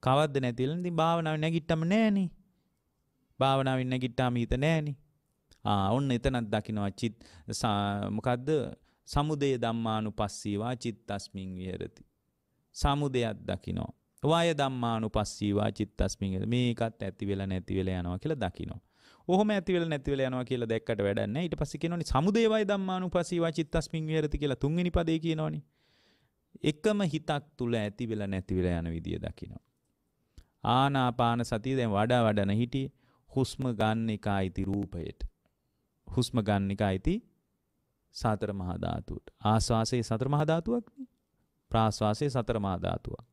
කවද්ද නැති වෙලා ඉතින් භාවනාවේ නැගිට්ටම නැහනේ. භාවනාවෙන් නැගිට්ටාම හිත නැහනේ. ආ ඔන්න එතනක් දකින්නවා චිත් මොකද්ද? සමුදය ධම්මානුපස්සීවා චිත්තස්මින් විහෙරති. සමුදයක් දකින්නවා. වාය ධම්මානුපස්සීවා චිත්තස්මින් මේ එකත් ඇති වෙලා නැති වෙලා යනවා කියලා දකින්නවා. ඔහොම ඇතිවල නැතිවල යනවා කියලා දැක්කට වැඩන්න ඊට පස්සේ කියනෝනි සමුදේවයි ධම්මානුපස්සී වාචිත්තස්මින් විහෙරති කියලා තුන්වෙනි පදේ කියනෝනි එකම හිතක් තුල ඇතිවල නැතිවල යන විදිය දකිනවා ආනාපාන සතිය දැන් වඩා වඩන හිටියේ හුස්ම ගන්න එකයිති රූපයට හුස්ම ගන්න එකයිති සතර මහා ධාතුවට ආස්වාසේ සතර මහා ධාතුවක් ප්‍රාස්වාසේ සතර මහා ධාතුවක්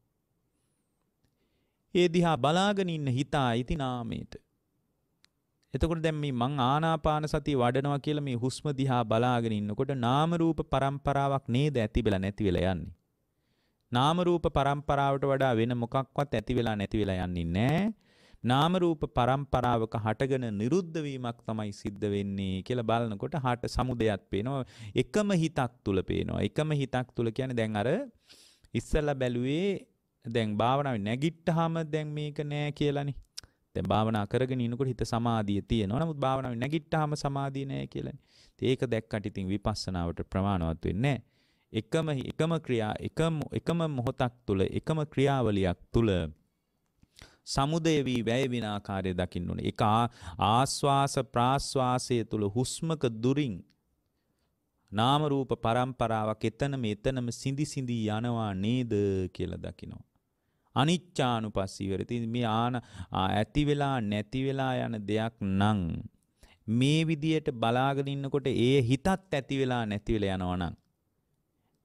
ඒ දිහා බලාගෙන ඉන්න හිතා අයිති නාමයට එතකොට දැන් මේ මං ආනාපාන සතිය වඩනවා කියලා මේ හුස්ම දිහා බලාගෙන ඉන්නකොට නාම රූප પરම්පරාවක් නේද ඇති වෙලා නැති වෙලා යන්නේ. නාම රූප પરම්පරාවට වඩා වෙන මොකක්වත් ඇති වෙලා නැති වෙලා යන්නේ නැහැ. නාම රූප પરම්පරාවක හටගෙන නිරුද්ධ වීමක් තමයි සිද්ධ වෙන්නේ කියලා බලනකොට හට සමුදයක් පේනවා. එකම හිතක් තුල පේනවා. එකම හිතක් තුල කියන්නේ දැන් අර ඉස්සලා බැලුවේ දැන් භාවනාවේ නැගිට්ටාම දැන් මේක නෑ කියලානේ. දැන් භාවනා කරගෙන ඉනකොට හිත සමාධිය තියෙනවා. නමුත් භාවනාවේ නැගිට්ටාම සමාධිය නැහැ කියලානේ. ඒක දැක්කට ඉතින් විපස්සනාවට ප්‍රමාණවත් වෙන්නේ එකම එකම ක්‍රියා එකම එකම මොහොතක් තුල එකම ක්‍රියාවලියක් තුල සමුදය වී වැය වෙන ආකාරය දකින්න ඕනේ. ඒක ආස්වාස ප්‍රාස්වාසය තුල හුස්මක දුරින් නාම රූප පරම්පරාවක් එතන මෙතනම සිඳි සිඳි යනවා නේද කියලා දකිනවා. අනිච්චානුපස්සී විරති. මේ ආන ඇති වෙලා නැති වෙලා යන දෙයක් නම් මේ විදියට බලාගෙන ඉන්නකොට ඒ හිතත් ඇති වෙලා නැති වෙලා යනවා නම්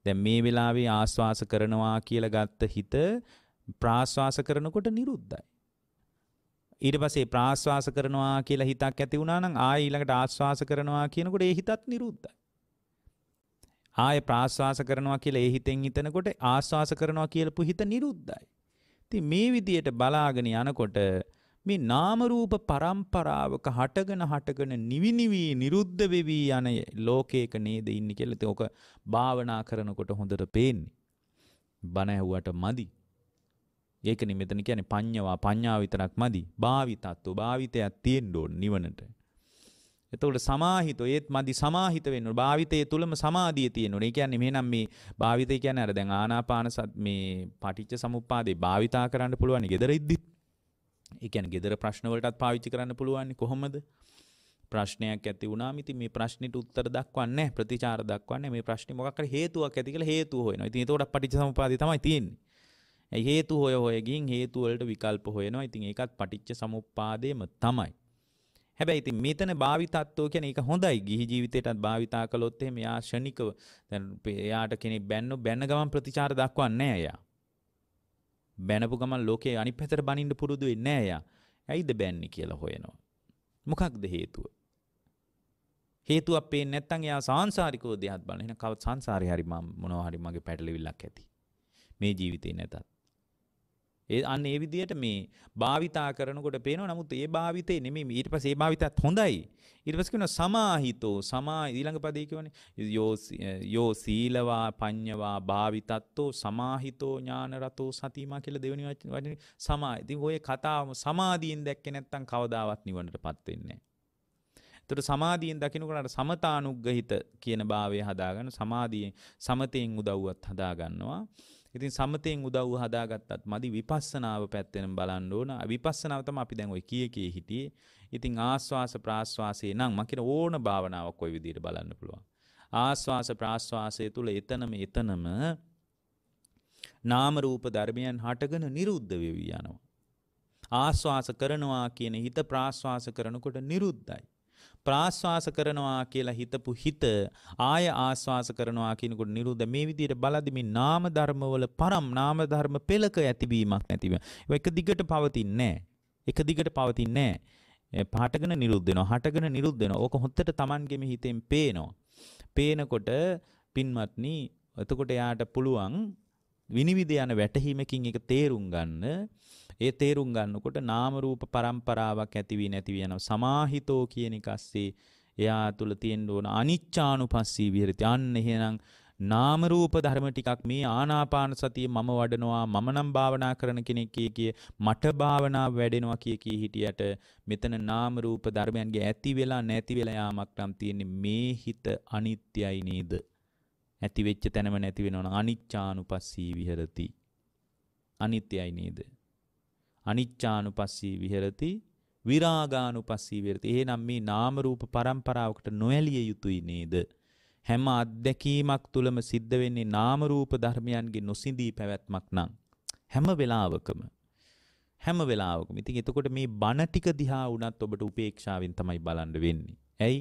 දැන් මේ වෙලාවේ ආස්වාස කරනවා කියලා ගත්ත හිත ප්‍රාස්වාස කරනකොට නිරුද්ධයි. ඊට පස්සේ ප්‍රාශ්වාස කරනවා කියලා හිතක් ඇති වුණා නම් ආයෙ ඊළඟට ආශ්වාස කරනවා කියනකොට ඒ හිතත් නිරුද්ධයි. ආයෙ ප්‍රාශ්වාස කරනවා කියලා ඒ හිතෙන් හිතනකොට ආශ්වාස කරනවා කියලාපු හිත නිරුද්ධයි. ඉතින් මේ විදියට බලාගෙන යනකොට මේ නාම රූප પરම්පරාවක හටගෙන හටගෙන නිවි නිවි නිරුද්ධ වෙවි යන ලෝකයක නේද ඉන්නේ කියලා ඉතින් ඔක භාවනා කරනකොට හොඳට පේන්නේ. බණ ඇහුවට මදි. ඒකනේ මෙතන කියන්නේ පඤ්ඤාවා පඤ්ඤාව විතරක් මදි. භාවිතත්ව භාවිතයක් තියෙන්න ඕන නිවනට. එතකොට සමාහිතෝ ඒත් මදි සමාහිත වෙන්න ඕන. භාවිතයේ තුලම සමාධිය තියෙන්න ඕන. ඒ කියන්නේ මෙහෙනම් මේ භාවිතය කියන්නේ අර දැන් ආනාපාන සත් මේ පටිච්ච සමුප්පාදේ භාවිතා කරන්න පුළුවන්. gedara ඉද්දිත්. ඒ කියන්නේ gedara ප්‍රශ්න වලටත් පාවිච්චි කරන්න පුළුවන්. කොහොමද? ප්‍රශ්නයක් ඇති වුණාම ඉතින් මේ ප්‍රශ්නෙට උත්තර දක්වන්නේ නැහැ. ප්‍රතිචාර දක්වන්නේ මේ ප්‍රශ්නේ මොකක් හරි හේතුවක් ඇති කියලා හේතුව හොයනවා. ඉතින් ඒකට පටිච්ච සමුප්පාදේ තමයි තියෙන්නේ. හේතු හොය හොය ගින් හේතු වලට විකල්ප හොයනවා. ඉතින් ඒකත් පටිච්ච සමුප්පාදේම තමයි. හැබැයි ඉතින් මෙතන භාවිතත්වෝ කියන එක හොඳයි ගිහි ජීවිතයටත් භාවිතා කළොත් එහෙම යා ෂණිකව දැන් එයාට කෙනෙක් බැන්නු බැන ගමන් ප්‍රතිචාර දක්වන්නේ නැහැ එයා. බැනපු ගමන් ලෝකේ අනිත් පැත්තට බනින්න පුරුදු වෙන්නේ නැහැ එයා. ඇයිද බැන්නේ කියලා හොයනවා. මොකක්ද හේතුව? හේතුවක් පේන්නේ නැත්නම් එයා සාංශාරිකව දෙයක් බලන. එහෙනම් කව සංසාරේ හරි මම මොනවා හරි මගේ පැටලවිල්ලක් ඇති. මේ ජීවිතේ නැතත්. ඒ අන්න ඒ විදිහට මේ භාවිතා කරනකොට පේනවා නමුත් ඒ භාවිතේ නෙමෙයි ඊට පස්සේ ඒ භාවිතත් හොඳයි ඊට පස්සේ කියනවා සමාහිතෝ සමා ඊළඟ පදේ කියවනේ යෝ යෝ සීලවා පඤ්ඤවා භාවිතත්තෝ සමාහිතෝ ඥාන රතෝ සතිමා කියලා දෙවෙනි වචනේ සමා ඉතින් ඔය කතාවම සමාධියෙන් දැක්කේ නැත්තම් කවදාවත් නිවනටපත් වෙන්නේ නැහැ එතකොට සමාධියෙන් දකිනකොට සමතානුග්‍රහිත කියන භාවය හදාගන්න සමාධියෙන් සමතයෙන් උදව්වත් හදාගන්නවා ඉතින් සමතයෙන් උදව්ව හදාගත්තත් මදි විපස්සනාව පැත්තෙන් බලන්න ඕන. විපස්සනාව තමයි අපි දැන් ওই කී කී හිටියේ. ඉතින් ආස්වාස ප්‍රාස්වාසයේ නම් මකින ඕන භාවනාවක් ওই විදිහට බලන්න පුළුවන්. ආස්වාස ප්‍රාස්වාසය තුල එතනම එතනම නාම රූප ධර්මයන් හටගෙන නිරුද්ධ වෙවි යනවා. ආස්වාස කරනවා කියන හිත ප්‍රාස්වාස කරනකොට නිරුද්ධයි. ප්‍රාශ්වාස කරනවා කියලා හිතපු හිත ආය ආශ්වාස කරනවා කියනකොට නිරුද්ධ මේ විදිහට බලදි මේ නාම ධර්මවල පරම් නාම ධර්ම පෙළක ඇතිවීමක් නැතිව ඒක දිගට පවතින්නේ එක දිගට පවතින්නේ පාටගෙන නිරුද්ධ වෙනවා හටගෙන නිරුද්ධ වෙනවා ඕක හොත්තට Tamanගෙම හිතෙන් පේනවා පේනකොට පින්වත්නි එතකොට එයාට පුළුවන් විනිවිද යන වැටහීමකින් එක තේරුම් ගන්න ඒ තේරුම් ගන්නකොට නාම රූප පරම්පරාවක් ඇති වී නැති වෙනවා. සමාහිතෝ කියන එකස්සේ එයා තුල තියෙන්න ඕන අනිච්චානුපස්සී විහෙරති. අන්න එහෙනම් නාම රූප ධර්ම ටිකක් මේ ආනාපාන සතිය මම වඩනවා මම නම් භාවනා කරන කෙනෙක් කිය කිය මට භාවනා වැඩෙනවා කිය කී හිටියට මෙතන නාම රූප ධර්මයන්ගේ ඇති වෙලා නැති වෙලා යාමක් නම් තියෙන්නේ මේ හිත අනිත්‍යයි නේද ඇති වෙච්ච තැනම නැති වෙනවනම් අනිච්චානුපස්සී විහෙරති අනිත්‍යයි නේද අනිච්චානුපස්සී විහෙරති විරාගානුපස්සී විහෙරති. එහෙනම් මේ නාම රූප પરම්පරාවකට නොඇලිය යුතුයි නේද? හැම අත්දැකීමක් තුළම සිද්ධ වෙන්නේ නාම රූප ධර්මයන්ගේ නොසිඳී පැවැත්මක් නම් හැම වෙලාවකම හැම වෙලාවකම. ඉතින් එතකොට මේ බණ ටික දිහා වුණත් ඔබට උපේක්ෂාවෙන් තමයි බලන්න වෙන්නේ. ඇයි?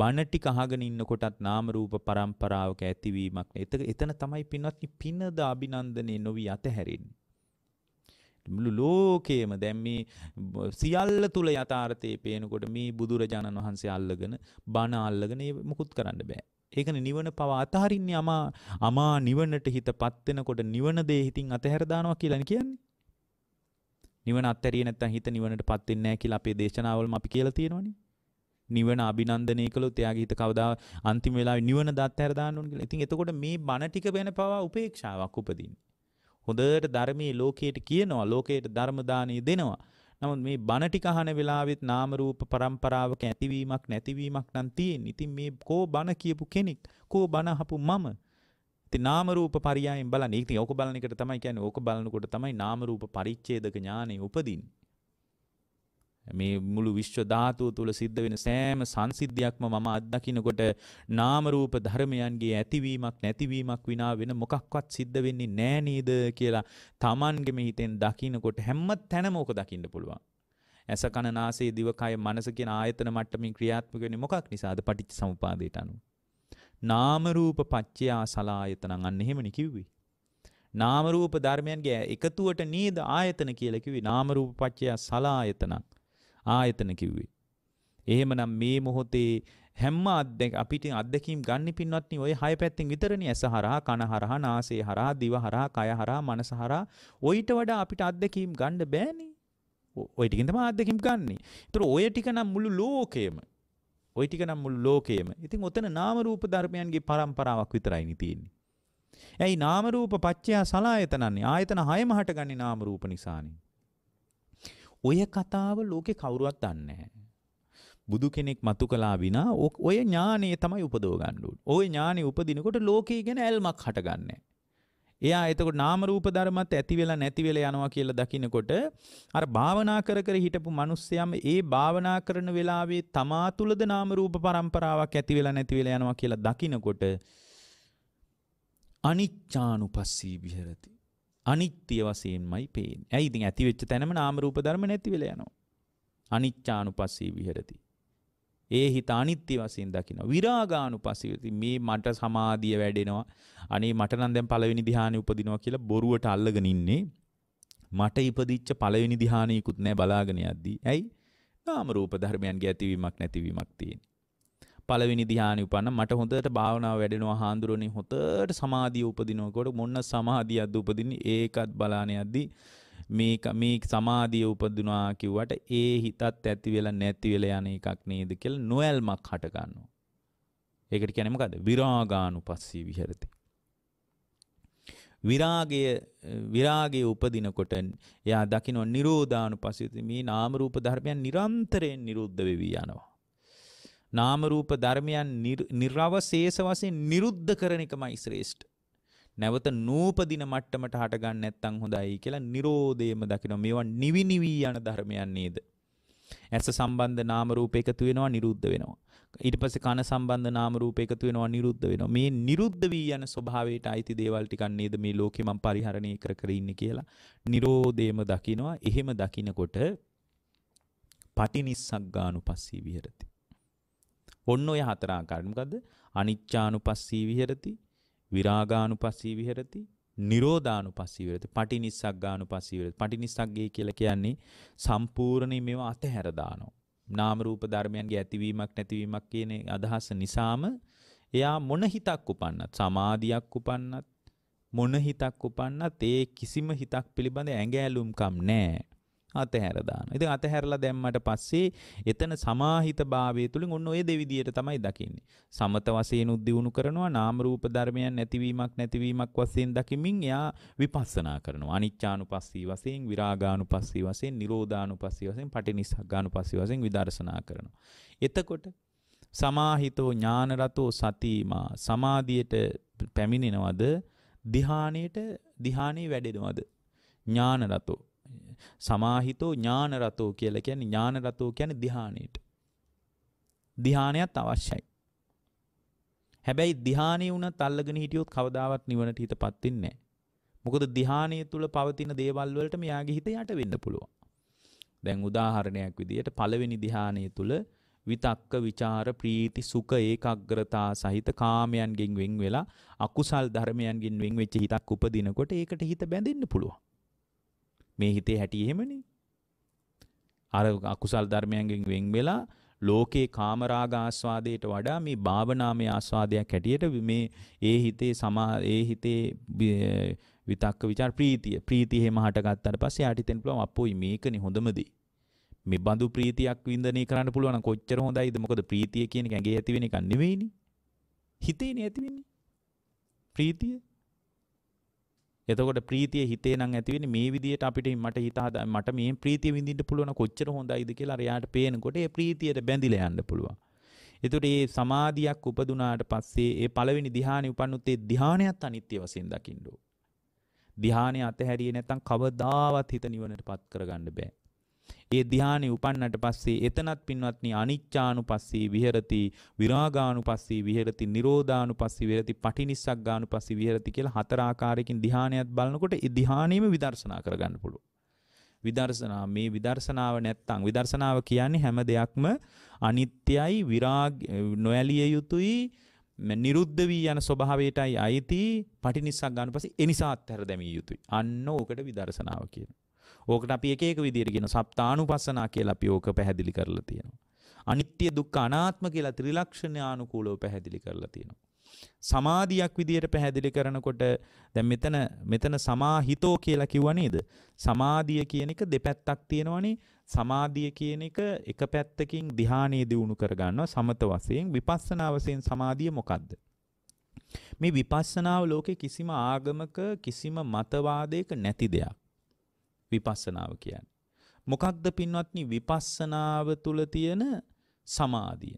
බණ ටික අහගෙන ඉන්නකොටත් නාම රූප પરම්පරාවක ඇතිවීමක්. එතන තමයි පින්වත්නි පිනද අභිනන්දනේ නොවි අතහැරෙන්නේ. මුළු ලෝකයේම දැන් මේ සියල්ල තුල යථාර්ථයේ පේනකොට මේ බුදුරජාණන් වහන්සේ අල්ලගෙන බණ අල්ලගෙන මොකුත් කරන්න බෑ. ඒකනේ නිවන පව අතහරින්නේ අමා අමා නිවනට හිතපත් වෙනකොට නිවන දේ හිතින් අතහැර දානවා කියලානේ කියන්නේ. නිවන අත්හැරියේ නැත්නම් හිත නිවනටපත් වෙන්නේ නැහැ කියලා අපේ දේශනාවලම අපි කියලා තියෙනවනේ. නිවන අභිනන්දනය කළොත් එයාගේ හිත කවදා අන්තිම වෙලාවේ නිවන දත් හැර දාන්න ඕන කියලා. ඉතින් එතකොට මේ බණ ටික වෙන පවා උපේක්ෂාවක් උපදින්නේ. හොඳට ධර්මයේ ලෝකයට කියනවා ලෝකයට ධර්ම දානය දෙනවා. නමුත් මේ බණ ටික අහන වෙලාවෙත් නාම රූප પરම්පරාවක ඇතිවීමක් නැතිවීමක් නම් තියෙන. ඉතින් මේ කෝ බණ කියපු කෙනෙක් කෝ බණ අහපු මම ඉතින් නාම රූප පරියායෙන් බලන්නේ. ඉතින් ඕක බලන එකට තමයි කියන්නේ ඕක බලනකොට තමයි නාම රූප පරිච්ඡේදක ඥානෙ උපදින්නේ. මේ මුළු විශ්ව ධාතුව තුළ සිද්ධ වෙන සෑම සංසිද්ධියක්ම මම අත්දකිනකොට නාම රූප ධර්මයන්ගේ ඇතිවීමක් නැතිවීමක් විනා වෙන මොකක්වත් සිද්ධ වෙන්නේ නෑ නේද කියලා Tamanගෙම හිතෙන් දකිනකොට හැම තැනම ඕක දකින්න පුළුවන්. ඇස කන නාසය දිව කය මනස කියන ආයතන මට්ටමින් ක්‍රියාත්මක වෙන්නේ මොකක් නිසාද? පටිච්ච සමුපාදයට අනුව. නාම රූප පත්‍යා සලායතනං අන්න එහෙමනේ කිව්වේ. නාම රූප ධර්මයන්ගේ එකතුවට නේද ආයතන කියලා කිව්වේ නාම රූප පත්‍ය සලායතනක්. ආයතන කිව්වේ. එහෙමනම් මේ මොහොතේ හැම අද්දැක අපිට අත්දැකීම් ගන්න පින්වත්නි ඔය හය පැත්තෙන් විතරනේ ඇස හරහා කන හරහා නාසය හරහා දිව හරහා කය හරහා මනස හරහා ඔయిత වඩා අපිට අත්දැකීම් ගන්න බෑනේ. ඔය ටිකෙන් තමයි අත්දැකීම් ගන්නෙ. ඒතර ඔය ටික නම් මුළු ලෝකෙම ඔය ටික නම් මුළු ලෝකයේම. ඉතින් ඔතන නාම රූප ධර්මයන්ගේ පරම්පරාවක් විතරයිනි තියෙන්නේ. ඇයි නාම රූප පත්‍ය සලායතනන්නේ ආයතන හයම හටගන්නේ නාම රූප නිසානේ. ඔය කතාව ලෝකේ කවුරුවත් දන්නේ බුදු කෙනෙක් මතු කළා විනා ඔය ඥානය තමයි උපදව ගන්න ඕනේ. ওই ඥානෙ උපදිනකොට ලෝකේ ගැන ඇල්මක් හටගන්නේ. එයා එතකොට නාම රූප ධර්මත් ඇති වෙලා නැති වෙලා යනවා කියලා දකිනකොට අර භාවනා කර කර හිටපු මිනිස්සයම ඒ භාවනා කරන වෙලාවේ තමා තුළද නාම රූප પરම්පරාවක් ඇති වෙලා නැති වෙලා යනවා කියලා දකිනකොට අනිච්චානුපස්සී විහෙරති අනිත්‍ය වශයෙන්මයි පේන්නේ. ඇයි ඉතින් ඇති වෙච්ච තැනම නාම රූප ධර්ම නැති වෙලා යනවා. අනිච්චානුපස්සී විහෙරති. ඒ හිත අනිත්‍ය වශයෙන් දකිනවා. විරාගානුපස්සී මේ මට සමාධිය වැඩෙනවා. අනේ මට නම් දැන් පළවෙනි ධ්‍යානෙ උපදිනවා කියලා බොරුවට අල්ලගෙන ඉන්නේ. මට ඉපදිච්ච පළවෙනි ධ්‍යානෙකුත් නැහැ බලාගෙන යද්දී. ඇයි? නාම රූප ධර්මයන්ගේ ඇතිවීමක් නැතිවීමක් තියෙන්නේ. පළවෙනි ධ්‍යානෙ උපන්න මට හොඳට භාවනාව වැඩෙනවා හාඳුරනේ හොතට සමාධිය උපදිනකොට මොන්න සමාධියක්ද උපදින්නේ ඒකත් බලාන යද්දී මේක මේ සමාධිය උපදිනවා කිව්වට ඒ හිතත් ඇති වෙලා නැති වෙලා යන එකක් නේද කියලා නොයල්මක් හට ගන්නවා. ඒකට කියන්නේ මොකද්ද? විරාගානුපස්සී විහෙරති. විරාගය විරාගයේ උපදිනකොට එයා දකින්න නිරෝධානුපස්සී මේ නාම රූප ධර්මයන් නිරන්තරයෙන් නිරුද්ධ වෙවි යනවා. නාම රූප ධර්මයන් නිර්වශේෂ වශයෙන් නිරුද්ධ කරන එකමයි ශ්‍රේෂ්ඨ. නැවත නූපදින මට්ටමට හට ගන්න නැත්නම් හොඳයි කියලා Nirodhayම දකිනවා. මේවා නිවි නිවි යන ධර්මයන් නේද? ඇස සම්බන්ධ නාම රූප එකතු වෙනවා නිරුද්ධ වෙනවා. ඊට පස්සේ කන සම්බන්ධ නාම රූප එකතු වෙනවා නිරුද්ධ වෙනවා. මේ නිරුද්ධ වී යන ස්වභාවයට අයිති දේවල් ටිකක් නේද මේ ලෝකේ මම පරිහරණය කර කර ඉන්නේ කියලා. Nirodhayම දකිනවා. එහෙම දකිනකොට පටිනිස්සග්ගානුපස්සී විහෙරති. ඔන්න ඔය හතර ආකාරයට මොකද්ද? අනිච්චානුපස්සී විහෙරති, විරාගානුපස්සී විහෙරති, නිරෝධානුපස්සී විහෙරති, පටිනිස්සග්ගානුපස්සී විහෙරති. පටිනිස්සග්ගේ කියලා කියන්නේ සම්පූර්ණයෙන් මේවා අතහැර දානවා. නාම රූප ධර්මයන්ගේ ඇතිවීමක් නැතිවීමක් කියන අදහස නිසාම එයා මොන හිතක් උපන්නත් සමාධියක් උපන්නත් මොන හිතක් උපන්නත් ඒ කිසිම හිතක් පිළිබඳ ඇඟෑලුම්කම් නැහැ. අතහැර දානවා. ඉතින් අතහැරලා දැම්මට පස්සේ එතන සමාහිත භාවය තුලින් ඔන්න ඔය දෙවිදියට තමයි දකින්නේ. සමත වශයෙන් උද්දීවුණු කරනවා නාම රූප ධර්මයන් නැතිවීමක් නැතිවීමක් වශයෙන් දකිමින් එයා විපස්සනා කරනවා. අනිච්චානුපස්සී වශයෙන්, විරාගානුපස්සී වශයෙන්, නිරෝධානුපස්සී වශයෙන්, පටිනිස්සග්ගානුපස්සී වශයෙන් විදර්ශනා කරනවා. එතකොට සමාහිතෝ ඥාන රතෝ සතිමා සමාධියට පැමිණෙනවද ධ්‍යානයට ධ්‍යානෙ වැඩෙනවද ඥාන රතෝ සමාහිතෝ ඥාන රතෝ කියලා කියන්නේ ඥාන රතෝ කියන්නේ ධ්‍යානෙට. ධ්‍යානයත් අවශ්‍යයි. හැබැයි ධ්‍යානෙ වුණත් අල්ලගෙන හිටියොත් කවදාවත් නිවනට හිතපත් වෙන්නේ නැහැ. මොකද ධ්‍යානය තුළ පවතින දේවල් වලට මෙයාගේ හිත යට වෙන්න පුළුවන්. දැන් උදාහරණයක් විදිහට පළවෙනි ධ්‍යානය තුළ විතක්ක ਵਿਚාර ප්‍රීති සුඛ ඒකාග්‍රතා සහිත කාමයන්ගෙන් වෙන් වෙලා අකුසල් ධර්මයන්ගෙන් වෙන් වෙච්ච හිතක් උපදිනකොට ඒකට හිත බැඳෙන්න පුළුවන්. මේ හිතේ හැටි එහෙමනේ. අර අකුසල් ධර්මයන්ගෙන් වෙන් වෙලා ලෝකේ කාමරාග ආස්වාදයට වඩා මේ භාවනාමය ආස්වාදයක් හැටියට මේ ඒ හිතේ සමා ඒ හිතේ විතක්ක ਵਿਚාර ප්‍රීතිය ප්‍රීතිය එහෙම හටගත්තාට පස්සේ යාට හිතෙන්න පුළුවන් අපෝයි මේකනේ හොඳම දේ මේ බඳු ප්‍රීතියක් වින්දනය කරන්න පුළුවන් නම් කොච්චර හොඳයිද මොකද ප්‍රීතිය කියන එක ඇඟේ ඇති වෙන එකක් නෙවෙයිනේ හිතේනේ ඇති වෙන්නේ ප්‍රීතිය එතකොට ප්‍රීතිය හිතේ නම් ඇති වෙන්නේ මේ විදියට අපිට මට හිත හදා මට මේ ප්‍රීතිය විඳින්න පුළුවන් කොච්චර හොඳයිද කියලා අර යාට පේනකොට ඒ ප්‍රීතියට බැඳිලා යන්න පුළුවන්. එතකොට මේ සමාධියක් උපදුනාට පස්සේ ඒ පළවෙනි ධ්‍යානෙ උපන්නුත් ඒ ධ්‍යානයත් අනිත්‍ය වශයෙන් දකින්න ඕ. ධ්‍යානෙ අතහැරියේ නැත්නම් කවදාවත් හිත නිවනටපත් කරගන්න බෑ. ඒ ධ්‍යානෙ උපන්නට පස්සේ එතනත් පින්වත්නි අනිච්චානුපස්සී විහෙරති විරාගානුපස්සී විහෙරති නිරෝධානුපස්සී විහෙරති පටිනිස්සග්ගානුපස්සී විහෙරති කියලා හතර ආකාරයකින් ධ්‍යානයත් බලනකොට ඒ ධ්‍යානෙම විදර්ශනා කරගන්න පුළුවන්. විදර්ශනා මේ විදර්ශනාව නැත්තම් විදර්ශනාව කියන්නේ හැම දෙයක්ම අනිත්‍යයි විරාග නොඇලිය යුතුයි නිරුද්ධ වී යන ස්වභාවයටයි අයිති පටිනිස්සග්ගානුපස්සී එනිසා අත්හැර දැමිය යුතුයි. අන්න ඕකට විදර්ශනාව කියනවා. ඕකට අපි එක එක විදිහට කියන සප්තානුපස්සනා කියලා අපි ඕක පැහැදිලි කරලා තියෙනවා. අනිත්‍ය දුක්ඛ අනාත්ම කියලා ත්‍රිලක්ෂණානුකූලව පැහැදිලි කරලා තියෙනවා. සමාධියක් විදිහට පැහැදිලි කරනකොට දැන් මෙතන මෙතන සමාහිතෝ කියලා කිව්වා නේද? සමාධිය කියන එක දෙපැත්තක් තියෙනවනේ. සමාධිය කියන එක එක පැත්තකින් ධානයේ දියුණු කරගන්නවා සමත වශයෙන් විපස්සනා වශයෙන් සමාධිය මොකද්ද? මේ විපස්සනාව ලෝකේ කිසිම ආගමක කිසිම මතවාදයක නැති දෙයක්. විපස්සනාව කියන්නේ. මොකක්ද පින්වත්නි විපස්සනාව තුල තියෙන සමාධිය.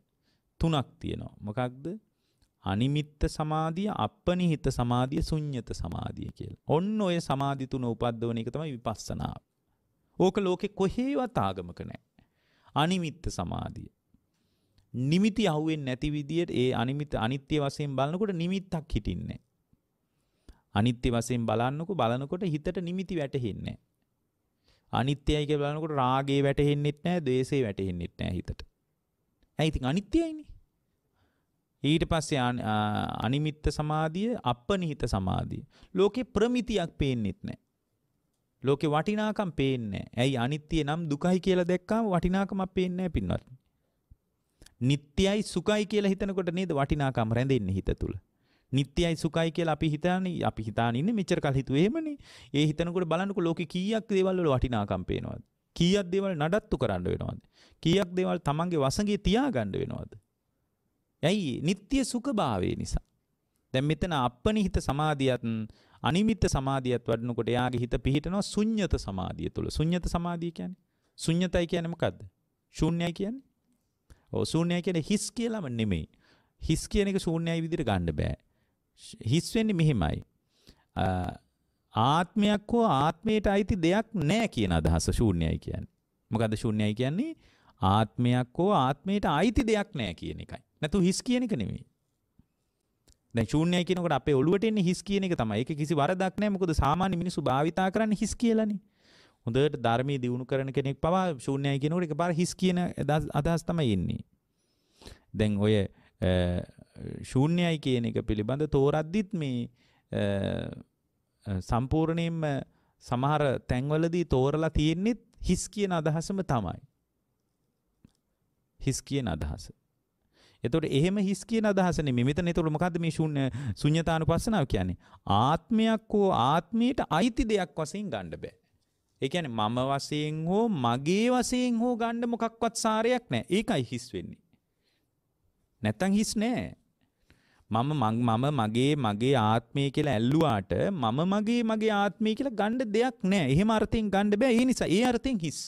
තුනක් තියෙනවා. මොකක්ද? අනිමිත්ත සමාධිය, අපනිහිත සමාධිය, ශුන්්‍යත සමාධිය කියලා. ඔන්න ඔය සමාධි තුන උපද්දවන එක තමයි විපස්සනාව. ඕක ලෝකේ කොහේවත් ආගමක නැහැ. අනිමිත්ත සමාධිය. නිමිති අහුවෙන්නේ නැති විදියට ඒ අනිමිත් අනිත්‍ය වශයෙන් බලනකොට නිමිත්තක් හිටින්නේ නැහැ. අනිත්‍ය වශයෙන් බලන්නකො බලනකොට හිතට නිමිති වැටහෙන්නේ නැහැ. අනිත්‍යයි කියලා බලනකොට රාගේ වැටෙන්නෙත් නැහැ, ද්වේෂේ වැටෙන්නෙත් නැහැ හිතට. ඇයි ඉතින් අනිත්‍යයිනේ. ඊට පස්සේ අනිමිත්ත සමාධිය, අපනිහිත සමාධිය. ලෝකේ ප්‍රමිතියක් පේන්නෙත් නැහැ. ලෝකේ වටිනාකම් පේන්නේ නැහැ. ඇයි අනිත්‍ය නම් දුකයි කියලා දැක්කම වටිනාකමක් පේන්නේ නැහැ පින්වත්. නිට්ටයයි සුඛයි කියලා හිතනකොට නේද වටිනාකම් රැඳෙන්නේ හිත තුළ. නිත්‍යයි සුඛයි කියලා අපි හිතන්නේ අපි හිතාන ඉන්නේ මෙච්චර කල් හිතුවේ එහෙමනේ. ඒ හිතනකොට බලන්නකො ලෝකේ කීයක් දේවල් වල වටිනාකම් පේනවද? කීයක් දේවල් නඩත්තු කරන්න වෙනවද? කීයක් දේවල් Tamange වසඟේ තියාගන්න වෙනවද? යයි නිත්‍ය සුඛභාවය නිසා. දැන් මෙතන අපනිහිත සමාධියත් අනිමිත්ත සමාධියත් වඩනකොට එයාගේ හිත පිහිටනවා ශුන්්‍යත සමාධිය තුළ. ශුන්්‍යත සමාධිය කියන්නේ ශුන්්‍යතයි කියන්නේ මොකද්ද? ශුන්‍යයි කියන්නේ. ඔව් ශුන්‍යයි කියන්නේ හිස් කියලාම නෙමෙයි. හිස් කියන එක ශුන්‍යයි විදිහට ගන්න බෑ. හිස් වෙන්නේ මෙහෙමයි. ආත්මයක් හෝ ආත්මයට අයිති දෙයක් නෑ කියන අදහස ශූන්‍යයි කියන්නේ. මොකද ශූන්‍යයි කියන්නේ ආත්මයක් හෝ ආත්මයට අයිති දෙයක් නෑ කියන එකයි. නැතු හිස් කියන එක නෙමෙයි. දැන් ශූන්‍යයි කියනකොට අපේ ඔළුවට එන්නේ හිස් කියන එක තමයි. ඒක කිසි වරදක් නෑ. මොකද සාමාන්‍ය මිනිස්සු භාවිතා කරන්නේ හිස් කියලානේ. හොඳට ධර්මයේ දියුණු කරන කෙනෙක් පවා ශූන්‍යයි කියනකොට එකපාර හිස් කියන අදහස් තමයි එන්නේ. දැන් ඔය ශූන්‍යයි කියන එක පිළිබඳ තෝරද්දිත් මේ සම්පූර්ණයෙන්ම සමහර තැන්වලදී තෝරලා තියෙන්නෙත් හිස් කියන අදහසම තමයි. හිස් කියන අදහස. එතකොට එහෙම හිස් කියන අදහස නෙමෙයි. මෙතන එතකොට මොකද්ද මේ ශුන්‍ය ශුන්‍යතානුපස්සනාව කියන්නේ? ආත්මයක් හෝ ආත්මයට අයිති දෙයක් වශයෙන් ගන්න බෑ. ඒ කියන්නේ මම වශයෙන් හෝ මගේ වශයෙන් හෝ ගන්න මොකක්වත් සාරයක් නැහැ. ඒකයි හිස් වෙන්නේ. නැත්තම් හිස් නෑ. මම මම මගේ මගේ ආත්මය කියලා ඇල්ලුවාට මම මගේ මගේ ආත්මය කියලා ගණ්ඩ දෙයක් නෑ එහෙම අර්ථයෙන් ගණ්ඩ බෑ ඒ නිසා ඒ අර්ථයෙන් හිස්.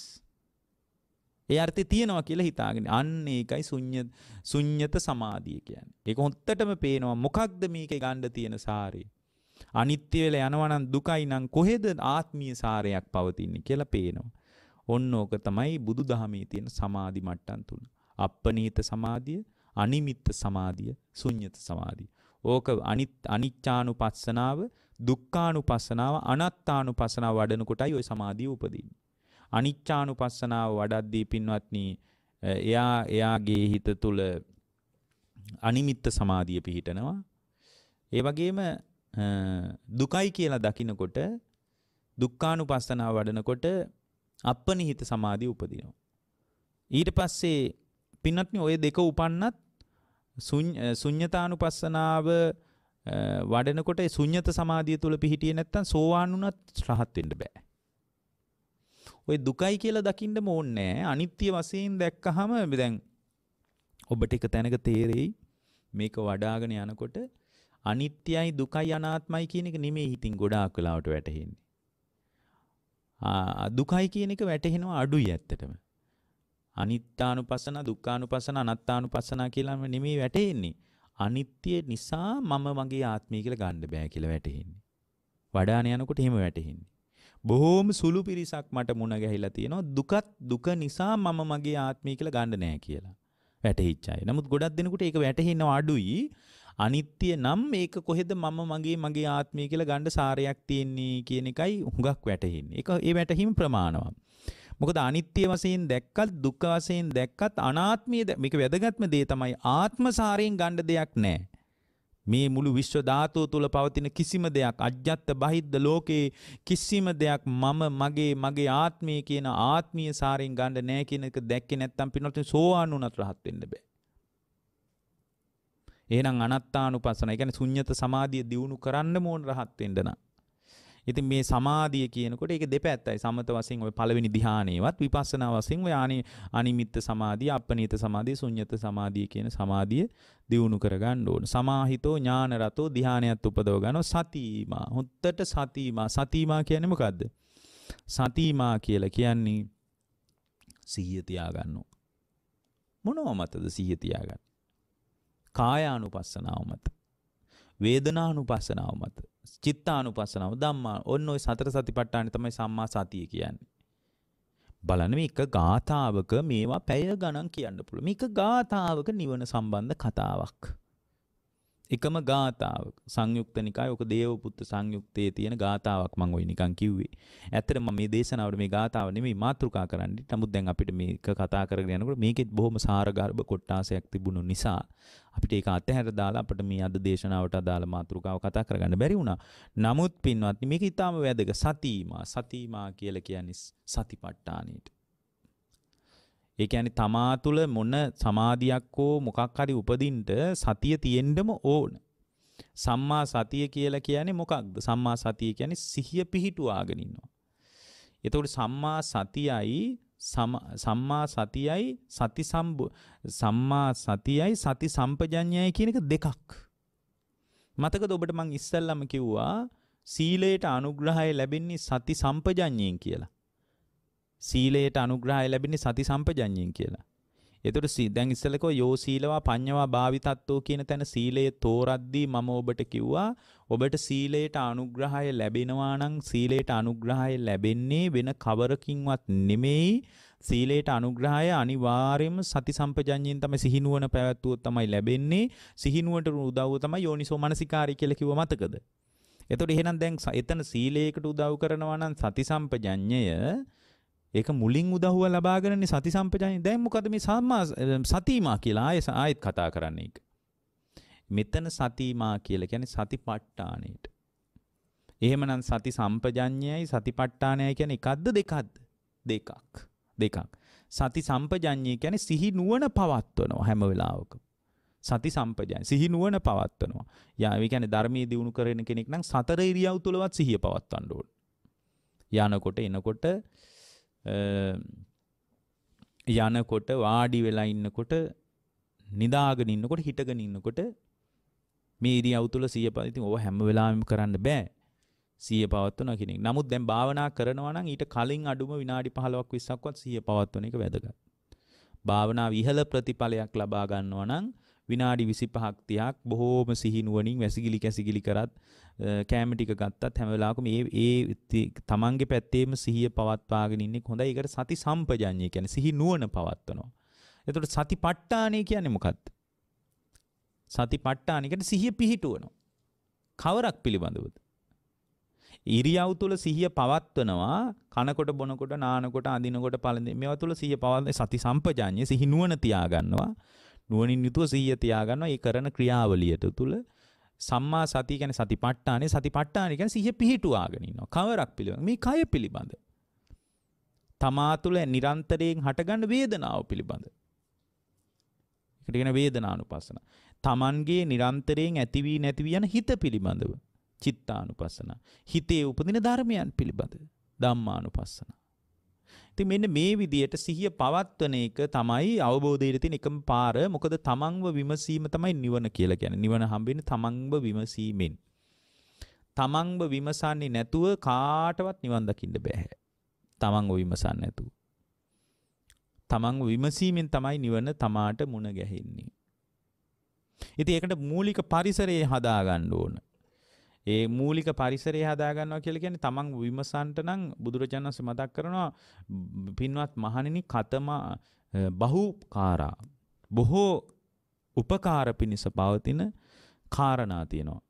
ඒ අර්ථය තියෙනවා කියලා හිතාගෙන අන්න ඒකයි ශුන්‍ය ශුන්්‍යත සමාධිය කියන්නේ. ඒක හොත්තටම පේනවා මොකක්ද මේකේ ගන්න තියෙන සාරය. අනිත්‍ය වෙලා යනවා නම් දුකයි නම් කොහෙද ආත්මීය සාරයක් පවතින්නේ කියලා පේනවා. ඔන්න ඕක තමයි බුදුදහමේ තියෙන සමාධි මට්ටම් තුන. අප්පනීත සමාධිය, අනිමිත්ත සමාධිය, ශුන්්‍යත සමාධිය. ඕක අනිත් අනිච්චානුපස්සනාව, දුක්ඛානුපස්සනාව, අනාත්තානුපස්සනාව වඩනකොටයි ওই සමාධිය උපදින්නේ. අනිච්චානුපස්සනාව වඩද්දී පින්වත්නි එයා එයාගේ හිත තුළ අනිමිත්ත සමාධිය පිහිටනවා. ඒ වගේම දුකයි කියලා දකිනකොට දුක්ඛානුපස්සනාව වඩනකොට අපනිහිත සමාධිය උපදිනවා. ඊට පස්සේ පින්නත්න ඔය දෙක උපන්නත් සුඥතානු පස්සනාව වඩනකොට සුඥත සමාධිය තුළ පිහිටිය නැත්තන් සෝවානුනත් රහත්තෙන්ට බෑ. ඔය දුකයි කියලා දකිින්ට මෝන්නෑ අනිත්‍ය වසයෙන් දැක්ක හම බෙදැන් ඔබට එක තැනක තේරෙයි මේක වඩාගෙන යනකොට අනිත්‍යයි දුකයි අනාත්මයි කියන එක නෙමේ හිතින් ගොඩා කලාවට වැටහෙන්නේ. දුකයි කියන එක වැටහෙනවා අඩුයි ඇත්තටම. අනිත්‍යානුපසන දුක්ඛානුපසන අනාත්තානුපසන කියලා නෙමෙයි වැටෙන්නේ. අනිත්‍ය නිසා මම මගේ ආත්මය කියලා ගන්න බෑ කියලා වැටෙන්නේ. වඩාන යනකොට එහෙම වැටෙන්නේ. බොහෝම සුළු පිරිසක් මට මුණ ගැහිලා තියෙනවා දුකත් දුක නිසා මම මගේ ආත්මය කියලා ගන්න නෑ කියලා. වැටහිච්ච අය. නමුත් ගොඩක් දෙනෙකුට ඒක වැටහෙනව අඩුයි. අනිත්‍ය නම් ඒක කොහෙද මම මගේ මගේ ආත්මය කියලා ගන්න සාරයක් තියෙන්නේ කියන එකයි හුඟක් වැටහින්නේ. ඒක ඒ වැටහීම ප්‍රමාණවත්. මොකද අනිත්‍ය වශයෙන් දැක්කත් දුක්ඛ වශයෙන් දැක්කත් අනාත්මයේ මේක වැදගත්ම දේ තමයි ආත්මසාරයෙන් ගන්න දෙයක් නැහැ. මේ මුළු විශ්ව ධාතුව තුල පවතින කිසිම දෙයක් අජ්ජත් බහිද්ද ලෝකේ කිසිම දෙයක් මම මගේ මගේ ආත්මය කියන ආත්මීය සාරයෙන් ගන්න නැහැ කියන එක දැක්කේ නැත්නම් පිනොත් සෝවාන් වුණත් රහත් වෙන්න බෑ. එහෙනම් අනත්තානුපස්සන, ඒ කියන්නේ ශුන්්‍යත සමාධිය දියුණු කරන්න ඕන රහත් වෙන්න නම් ඉතින් මේ සමාධිය කියනකොට ඒක දෙපැත්තයි. සමත වශයෙන් ඔය පළවෙනි ධ්‍යානෙවත් විපස්සනා වශයෙන් ඔය ආනි අනිමිත්ත සමාධිය, අප්පනීත සමාධිය, ශුන්්‍යත සමාධිය කියන සමාධිය දියුණු කරගන්න ඕන. සමාහිතෝ ඥාන රතෝ ධ්‍යානයත් උපදව ගන්නවා. සතිමා. හොත්තට සතිමා. සතිමා කියන්නේ මොකද්ද? සතිමා කියලා කියන්නේ සිහිය තියාගන්න. මොනව මතද සිහිය තියාගන්න? කායානුපස්සනාව මත. වේදනානුපස්සනාව මත. චිත්තානුපස්සනාව ධම්මා ඔන්න ඔය සතර සතිපට්ඨාන තමයි සම්මා සතිය කියන්නේ. බලන්න මේක ගාථාවක මේවා පැය ගණන් කියන්න පුළුවන්. මේක ගාථාවක නිවන සම්බන්ධ කතාවක්. එකම ගාතාවක් සංයුක්ත නිකාය ඔක දේවපුත්ත සංයුක්තයේ තියෙන ගාතාවක් මම ওই නිකන් කිව්වේ. ඇත්තටම මේ දේශනාවට මේ ගාතාව නෙමෙයි මාතෘකා කරන්නේ. නමුත් දැන් අපිට මේක කතා කරගෙන යනකොට මේකෙත් බොහොම සාරගර්භ කොටාසයක් තිබුණු නිසා අපිට ඒක අතහැර දාලා අපිට මේ අද දේශනාවට අදාළ මාතෘකාව කතා කරගන්න බැරි වුණා. නමුත් පින්වත්නි මේක ඊටාම වැදගත් සතිමා සතිමා කියලා කියන්නේ සතිපට්ඨානෙට. ඒ කියන්නේ තමා තුළ මොන සමාධියක් හෝ මොකක් හරි උපදින්න සතිය තියෙන්නම ඕන. සම්මා සතිය කියලා කියන්නේ මොකක්ද? සම්මා සතිය කියන්නේ සිහිය පිහිටුවාගෙන ඉන්නවා. එතකොට සම්මා සතියයි සම්මා සතියයි සති සම්බු සම්මා සතියයි සති සම්පජඤ්ඤයයි කියන එක දෙකක්. මතකද ඔබට මං ඉස්සෙල්ලම කිව්වා සීලයට අනුග්‍රහය ලැබෙන්නේ සති සම්පජඤ්ඤයෙන් කියලා. සීලයට අනුග්‍රහය ලැබෙන්නේ සති සම්පජඤ්ඤයෙන් කියලා. එතකොට දැන් ඉස්සෙල්ලකෝ යෝ සීලවා පඤ්ඤවා භාවිතත්වෝ කියන තැන සීලය තෝරද්දී මම ඔබට කිව්වා ඔබට සීලයට අනුග්‍රහය ලැබෙනවා නම් සීලයට අනුග්‍රහය ලැබෙන්නේ වෙන කවරකින්වත් නෙමෙයි සීලයට අනුග්‍රහය අනිවාර්යයෙන්ම සති සම්පජඤ්ඤයෙන් තමයි සිහිනුවන පැවැත්වුවොත් තමයි ලැබෙන්නේ සිහිනුවට උදව්ව තමයි යෝනිසෝ මනසිකාරය කියලා කිව්ව මතකද එතකොට එහෙනම් දැන් එතන සීලයකට උදව් කරනවා නම් සති සම්පජඤ්ඤය ඒක මුලින් උදහුව ලබාගරන්නේ සති සම්පජානය දැන් මොකද මේ සම්මා සතිමා කියලා ආයෙ ආයෙත් කතා කරන්නේ ඒක. මෙතන සතිමා කියලා කියන්නේ සතිපට්ඨානෙට. එහෙමනම් සති සම්පජඤ්ඤයයි සතිපට්ඨානයයි කියන්නේ එකක්ද දෙකක්ද? දෙකක්. දෙකක්. සති සම්පජඤ්ඤය කියන්නේ සිහි නුවණ පවත්වනවා හැම වෙලාවකම. සති සම්පජාය සිහි නුවණ පවත්වනවා. යා ඒ කියන්නේ ධර්මයේ දියුණු කරන කෙනෙක් නම් සතර ඉරියව් තුලවත් සිහිය පවත්වන්න ඕන. යනකොට එනකොට යනකොට වාඩි වෙලා ඉන්නකොට නිදාගෙන ඉන්නකොට හිටගෙන ඉන්නකොට මේ ඉරියව් තුළ සිය පවතින. ඉතින් ඕව හැම වෙලාවෙම කරන්න බෑ. සිය පවත්වන කෙනෙක්. නමුත් දැන් භාවනා කරනවා නම් ඊට කලින් අඩුම විනාඩි 15ක් 20ක්වත් සිය පවත්වන එක වැදගත්. භාවනාව ඉහළ ප්‍රතිඵලයක් ලබා ගන්නවා නම් විනාඩි 25ක් 30ක් බොහෝම සිහිනුවණින් වැසිකිලි කැසිකිලි කරත් කෑම ටික ගත්තත් හැම වෙලාවකම ඒ ඒ තමන්ගේ පැත්තේම සිහිය පවත්වාගෙන ඉන්නේ හොඳයි. ඒකට සති සම්පජඤ්ඤය කියන්නේ සිහි නුවණ පවත්වනවා. එතකොට සතිපට්ඨානය කියන්නේ මොකක්ද? සතිපට්ඨාන කියන්නේ සිහිය පිහිටුවනවා. කවරක් පිළිබඳවද? ඉරියව් තුළ සිහිය පවත්වනවා කනකොට බොනකොට නානකොට අඳිනකොට පළඳින මේවා තුළ සිහිය පවත්වන සති සම්පජාඤ්ඤය සිහි නුවණ තියාගන්නවා නුවණින් යුතුව සිහිය තියාගන්නවා ඒ කරන ක්‍රියාවලියට තුල සම්මා සති කියන්නේ සතිපට්ඨානේ සතිපට්ඨානේ කියන්නේ සිහිය පිහිටුවාගෙන ඉන්නවා. කවරක් පිළිබඳ මේ කය පිළිබඳ. තමා තුළ නිරන්තරයෙන් හටගන්න වේදනාව පිළිබඳ. ඒකට කියන වේදනානුපස්සන. තමන්ගේ නිරන්තරයෙන් ඇති වී නැති වී යන හිත පිළිබඳව චිත්තානුපස්සන. හිතේ උපදින ධර්මයන් පිළිබඳ ධම්මානුපස්සන. ති මෙන්න මේ විදියට සිහිය පවත්වන එක තමයි අවබෝධයට තින එකම පාර මොකද තමන්ව විමසීම තමයි නිවන කියලා ගැන නිවන හම්බෙන තමන්ව විමසීමෙන්. තමන්ව විමසන්නේ නැතුව කාටවත් නිවන් දකින්න බැහැ. තමන්ව විමසන්න නැතුව. තමන්ව විමසීමෙන් තමයි නිවන තමාට මුණ ගැහෙන්නේ. ඉතින් ඒකට මූලික පරිසරය හදා ගන්න ඕනේ. ඒ මූලික පරිසරය හදාගන්නවා කියලා කියන්නේ තමන් විමසන්ට නම් බුදුරජාණන් වහන්සේ මතක් කරනවා පින්වත් මහණෙනි කතම බහුකාරා බොහෝ උපකාර පිණිස පවතින කාරණා තියෙනවා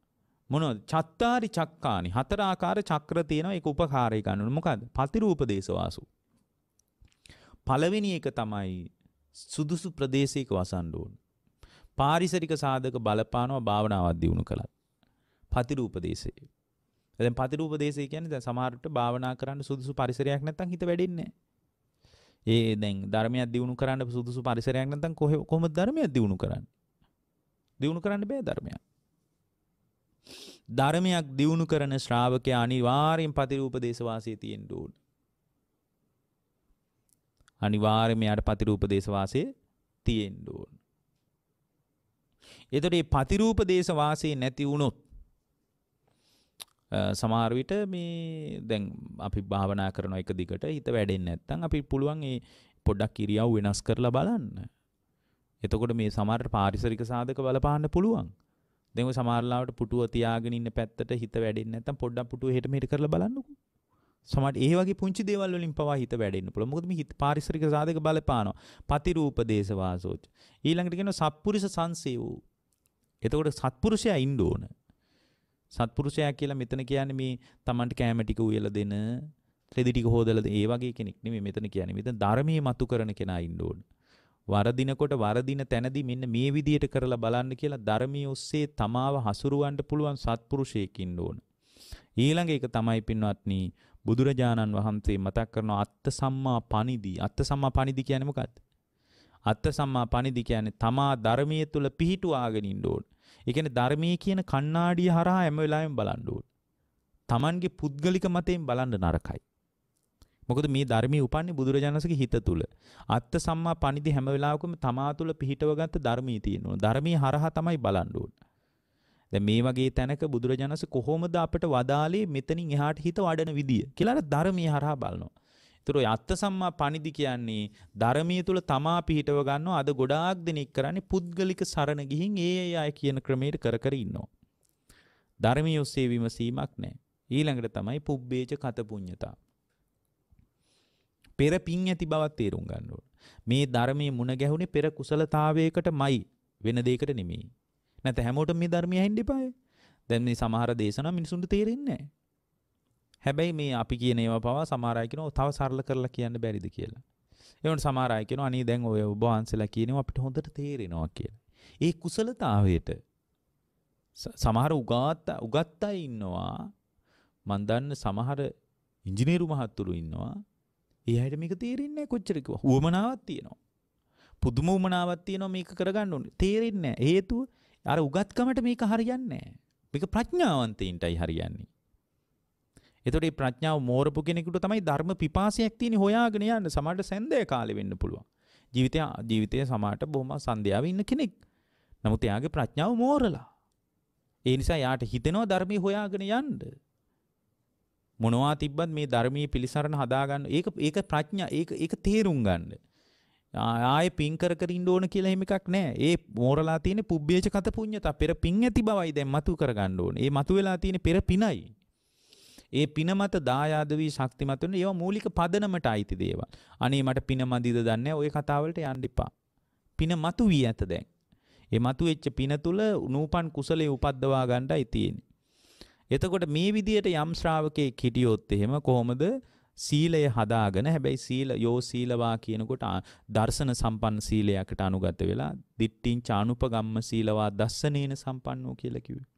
මොනවද? චත්තාරි චක්කානි හතර ආකාර චක්‍ර තියෙනවා ඒක උපකාරය ගන්න මොකද්ද? පතිරූපදේශ වාසු. පළවෙනි එක තමයි සුදුසු ප්‍රදේශයක වසන්න ඕන. පාරිසරික සාධක බලපානවා භාවනාවක් දියුණු කළත්. පතිරූපදේශය. දැන් පතිරූපදේශය කියන්නේ දැන් සමහරට භාවනා කරන්න සුදුසු පරිසරයක් නැත්නම් හිත වැඩෙන්නේ ඒ දැන් ධර්මයක් දියුණු කරන්න සුදුසු පරිසරයක් නැත්නම් කොහොමද ධර්මයක් දියුණු කරන්නේ? දියුණු කරන්න බෑ ධර්මයක්. ධර්මයක් දියුණු කරන ශ්‍රාවකයා අනිවාර්යෙන් පතිරූපදේශ වාසයේ තියෙන්න ඕනේ. අනිවාර්යයෙන්ම යාට පතිරූපදේශ වාසයේ තියෙන්න ඕන. එතකොට මේ පතිරූපදේශ වාසයේ නැති වුණොත් සමාරවිට මේ දැන් අපි භාවනා කරන එක දිගට හිත වැඩෙන් නැත්තං අපි පුළුවන් ඒ පොඩ්ඩක් කිරියව් වෙනස් කරලා බලන්න. එතකොට මේ සමහර පාරිසරික සාධක බලපාන්න පුළුවන්. දැන් ඔය සමහරලාවට පුටුව තියාගෙන ඉන්න පැත්තට හිත වැඩෙන්නේ නැත්තම් පොඩ්ඩක් පුටුව හෙට මෙහෙට කරලා බලන්නකෝ. සමට ඒ වගේ පුංචි දේවල් වලින් පවා හිත වැඩෙන්න පුළුවන්. මොකද මේ හිත පාරිසරික සාධක බලපානවා. පතිරූප දේශ වාසෝච. ඊළඟට කියනවා සත්පුරුෂ සංසේවෝ. එතකොට සත්පුරුෂයා ඉන්න ඕන. සත්පුරුෂයා කියලා මෙතන කියන්නේ මේ Tamanට කෑම ටික උයලා දෙන, රෙදි ටික හොදලා දෙන ඒ වගේ කෙනෙක් නෙමෙයි මෙතන කියන්නේ. මෙතන ධර්මයේ මතු කරන කෙනා ඉන්න ඕන. වරදිනකොට වරදින තැනදී මෙන්න මේ විදියට කරලා බලන්න කියලා ධර්මයේ ඔස්සේ තමාව හසුරුවන්න පුළුවන් සත්පුරුෂයෙක් ඉන්න ඕන. ඊළඟ එක තමයි පින්වත්නි බුදුරජාණන් වහන්සේ මතක් කරන අත්ත සම්මා පණිදි. අත්ත සම්මා පණිදි කියන්නේ මොකක්ද? අත්ත සම්මා පණිදි කියන්නේ තමා ධර්මයේ තුල පිහිටුවාගෙන ඉන්න ඕන. ඒ කියන්නේ ධර්මයේ කියන කණ්ණාඩිය හරහා හැම වෙලාවෙම බලන්න ඕන. Tamanගේ පුද්ගලික මතයෙන් බලන්න නරකයි. මොකද මේ ධර්මයේ උපන්නේ බුදුරජාණන්සේගේ හිත තුල. අත්ත සම්මා පණිදි හැම වෙලාවකම තමා තුල පිහිටවගත්ත ධර්මයේ තියෙනවා. ධර්මයේ හරහා තමයි බලන්න ඕන. දැන් මේ වගේ තැනක බුදුරජාණන්සේ කොහොමද අපට වදාලේ මෙතනින් එහාට හිත වඩන විදිය කියලා ධර්මයේ හරහා බලනවා. ඒතර අත්ත සම්මා පණිදි කියන්නේ ධර්මයේ තුල තමා පිහිටව ගන්නවා අද ගොඩාක් දෙනෙක් කරන්නේ පුද්ගලික සරණ ගිහින් ඒ අය කියන ක්‍රමයට කර කර ඉන්නවා. ධර්මයේ ඔස්සේ විමසීමක් නැහැ. ඊළඟට තමයි පුබ්බේච කත පුඤ්ඤතා. පෙර පිං ඇති බවත් තේරුම් ගන්න ඕන. මේ ධර්මයේ මුණ ගැහුනේ පෙර කුසලතාවයකටමයි වෙන දෙයකට නෙමෙයි. නැත්නම් හැමෝටම මේ ධර්මය ඇහෙන්න එපායි. දැන් මේ සමහර දේශනා මිනිසුන්ට තේරෙන්නේ නැහැ. හැබැයි මේ අපි කියන ඒවා පවා සමහර අය කියනවා තව සරල කරලා කියන්න බැරිද කියලා. ඒවොන් සමහර අය කියනවා අනේ දැන් ඔය ඔබ වහන්සේලා කියනවා අපිට හොඳට තේරෙනවා කියලා. ඒ කුසලතාවයට සමහර උගත් උගත් අය ඉන්නවා මන් දන්න සමහර ඉංජිනේරු මහත්තුරු ඉන්නවා. ඒ අයට මේක තේරෙන්නේ නැහැ කොච්චර කිව්වා. උවමනාවක් තියෙනවා. පුදුම උමනාවක් තියෙනවා මේක කරගන්න ඕනේ. තේරෙන්නේ නැහැ. හේතුව අර උගත්කමට මේක හරියන්නේ නැහැ. මේක ප්‍රඥාවන්තයින්ටයි හරියන්නේ. එතකොට මේ ප්‍රඥාව මෝරපු කෙනෙකුට තමයි ධර්ම පිපාසයක් තියෙන හොයාගෙන යන්න සමහරට සැන්දේ කාලේ වෙන්න පුළුවන්. ජීවිතය ජීවිතයේ සමහරට බොහොම සන්ධ්‍යාවේ ඉන්න කෙනෙක්. නමුත් එයාගේ ප්‍රඥාව මෝරලා. ඒ නිසා යාට හිතෙනවා ධර්මයේ හොයාගෙන යන්න. මොනවා තිබ්බත් මේ ධර්මයේ පිළිසරණ හදාගන්න ඒක ඒක ප්‍රඥා ඒක ඒක තේරුම් ගන්න. ආයේ පින් කර කර ඉන්න ඕන කියලා එහෙම එකක් නැහැ. ඒ මෝරලා තියෙන පුබ්බේච කත පුඤ්ඤත පෙර පින් ඇති බවයි දැන් මතු කර ගන්න ඕනේ. ඒ මතු වෙලා තියෙන පෙර පිනයි. ඒ පින මත දායාද වී ශක්තිමත් වෙන ඒවා මූලික පදනමට අයිති දේවල්. අනේ මට පින මදිද දන්නේ ඔය කතාවලට යන්න එපා. පින මතු වී ඇත දැන්. ඒ මතු වෙච්ච පින තුල නූපන් කුසලයේ උපද්දවා ගන්නයි තියෙන්නේ. එතකොට මේ විදියට යම් ශ්‍රාවකෙක් හිටියොත් එහෙම කොහොමද සීලය හදාගෙන හැබැයි සීල යෝ සීලවා කියනකොට දර්ශන සම්පන්න සීලයකට අනුගත වෙලා දිට්ඨින් චානුපගම්ම සීලවා දස්සනේන සම්පන්නෝ කියලා කිව්වේ.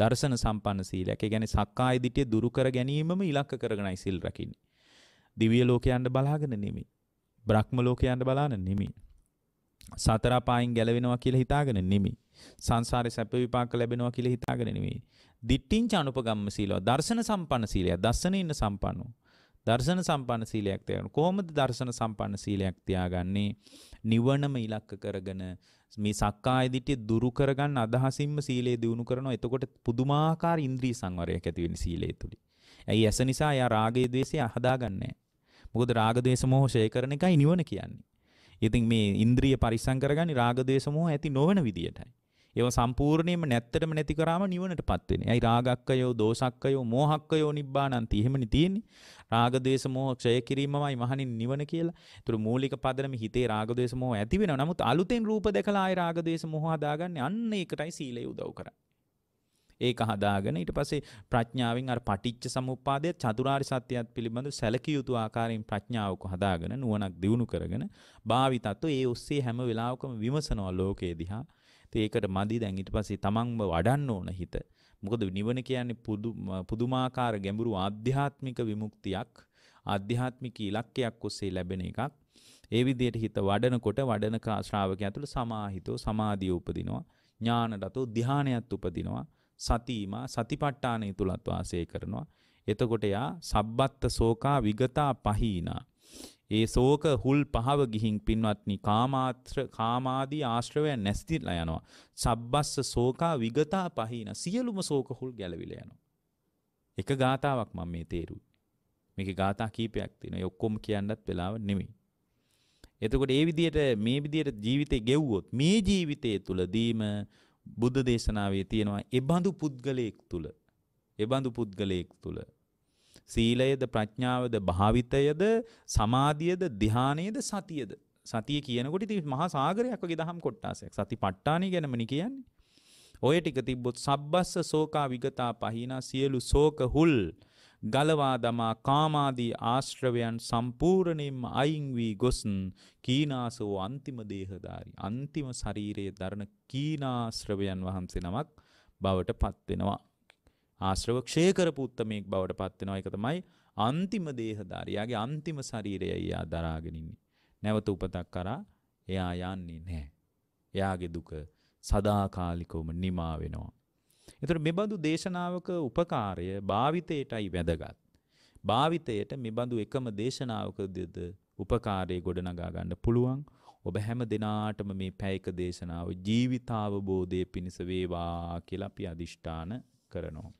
දර්ශන සම්පන්න සීලයක්. ඒ කියන්නේ සක්කාය දිටිය දුරු කර ගැනීමම ඉලක්ක කරගෙනයි සිල් රකින්නේ. දිව්‍ය ලෝකයන්ට බලාගෙන නෙමෙයි. බ්‍රහ්ම ලෝකයන්ට බලාන නෙමෙයි. සතර පායින් ගැලවෙනවා කියලා හිතාගෙන නෙමෙයි. සංසාරේ සැප විපාක ලැබෙනවා කියලා හිතාගෙන නෙමෙයි. දිට්ඨිංච අනුපගම්ම සීලව දර්ශන සම්පන්න සීලයක්. දස්සන ඉන්න සම්පන්නෝ. දර්ශන සම්පන්න සීලයක් තියාගන්න. කොහොමද දර්ශන සම්පන්න සීලයක් තියාගන්නේ? නිවනම ඉලක්ක කරගෙන මේ සක්කාය දිට්ඨිය දුරු කරගන්න අදහසින්ම සීලය දිනු කරනවා. එතකොට පුදුමාකාර ඉන්ද්‍රිය සංවරයක් ඇති වෙන සීලය තුලින්. ඇයි ඇස නිසා යා රාගයේ ද්වේෂය හදාගන්නේ මොකද රාග ද්වේෂ මොහ ශේකරණ එකයි නිවන කියන්නේ. ඉතින් මේ ඉන්ද්‍රිය පරිස්සම් කරගන්නේ රාග ද්වේෂ මොහ ඇති නොවන විදියටයි. ඒව සම්පූර්ණයෙන්ම නැත්තටම නැති කරාම නිවනටපත් වෙන්නේ. අයි රාගක්කයෝ, දෝසක්කයෝ, මෝහක්කයෝ නිබ්බානන්ති. එහෙමනේ තියෙන්නේ. රාග, ද්වේෂ, මෝහ ක්ෂය කිරීමමයි මහණින් නිවන කියලා. ඒතර මූලික පදනම හිතේ රාග, ද්වේෂ, මෝහ ඇති වෙනවා. නමුත් අලුතෙන් රූප දැකලා ආයි රාග, ද්වේෂ, මෝහ හදාගන්නේ. අන්න ඒකටයි සීලය උදව් කරන්නේ. ඒක හදාගෙන ඊට පස්සේ ප්‍රඥාවෙන් අර පටිච්ච සමුප්පාදය චතුරාර්ය සත්‍යයත් පිළිබඳ සැලකිය යුතු ආකාරයෙන් ප්‍රඥාවක හදාගෙන නුවණක් දියුණු කරගෙන භාවිතත්ව ඒ ඔස්සේ හැම වෙලාවකම විමසනවා ලෝකයේ දිහා ඒකට මදි දැන් ඊට පස්සේ තමන්ම වඩන්න ඕන හිත. මොකද නිවන කියන්නේ පුදුමාකාර ගැඹුරු ආධ්‍යාත්මික විමුක්තියක් ආධ්‍යාත්මික ඉලක්කයක් ඔස්සේ ලැබෙන එකක්. ඒ විදිහට හිත වඩනකොට වඩන ශ්‍රාවකයා තුළ සමාහිතෝ සමාධිය උපදිනවා. ඥානරතෝ ධානයත් උපදිනවා. සතිමා සතිපට්ඨානය තුලත් වාසය කරනවා. එතකොට යා සබ්බත්ත සෝකා විගතා පහීනා ඒ ශෝක හුල් පහව ගිහින් පින්වත්නි කාමාත්‍ර කාමාදී ආශ්‍රවයන් නැස්තිලා යනවා. සබ්බස්ස ශෝකා විගතා පහින සියලුම ශෝක හුල් ගැලවිලා යනවා. එක ගාතාවක් මම මේ තේරුවේ. මේකේ ගාථා කීපයක් තියෙනවා. ඒ ඔක්කොම කියන්නත් වෙලාව නෙමෙයි. එතකොට ඒ විදිහට මේ විදිහට ජීවිතේ ගෙව්වොත් මේ ජීවිතයේ තුලදීම බුද්ධ දේශනාවේ තියෙනවා ඒ බඳු පුද්ගලයෙක් තුල ඒ බඳු පුද්ගලයෙක් තුල සීලයද ප්‍රඥාවද භාවිතයද සමාධියද ධානයේද සතියද සතිය කියනකොට ඉතින් මහා සාගරයක් වගේ දහම් කොටාසයක් සතිපට්ඨානිය ගැනමනේ කියන්නේ. ඔය ටික තිබ්බොත් සබ්බස්ස සෝකා විගතා පහිනා සියලු සෝක හුල් ගලවා දමා කාමාදී ආශ්‍රවයන් සම්පූර්ණයෙන්ම අයින් වී ගොස් කීනාසෝ අන්තිම දේහදාරි අන්තිම ශරීරයේ දරන කීනාශ්‍රවයන් වහන්සේ නමක් බවට පත් වෙනවා. ආශ්‍රව ක්ෂය කරපු උත්තමයෙක් බවට පත් වෙනවා. ඒක තමයි අන්තිම දේහධාරියාගේ අන්තිම ශරීරයයි එයා දරාගෙන ඉන්නේ. නැවත උපතක් කරා එයා යන්නේ නැහැ. එයාගේ දුක සදාකාලිකවම නිමා වෙනවා. ඒතර මෙබඳු දේශනාවක උපකාරය භාවිතයටයි වැදගත්. භාවිතයට මෙබඳු එකම දේශනාවකදද උපකාරය ගොඩනගා ගන්න පුළුවන්. ඔබ හැම දිනාටම මේ පැයක දේශනාව ජීවිතාවබෝධය පිණිස වේවා කියලා අපි අදිෂ්ඨාන කරනවා.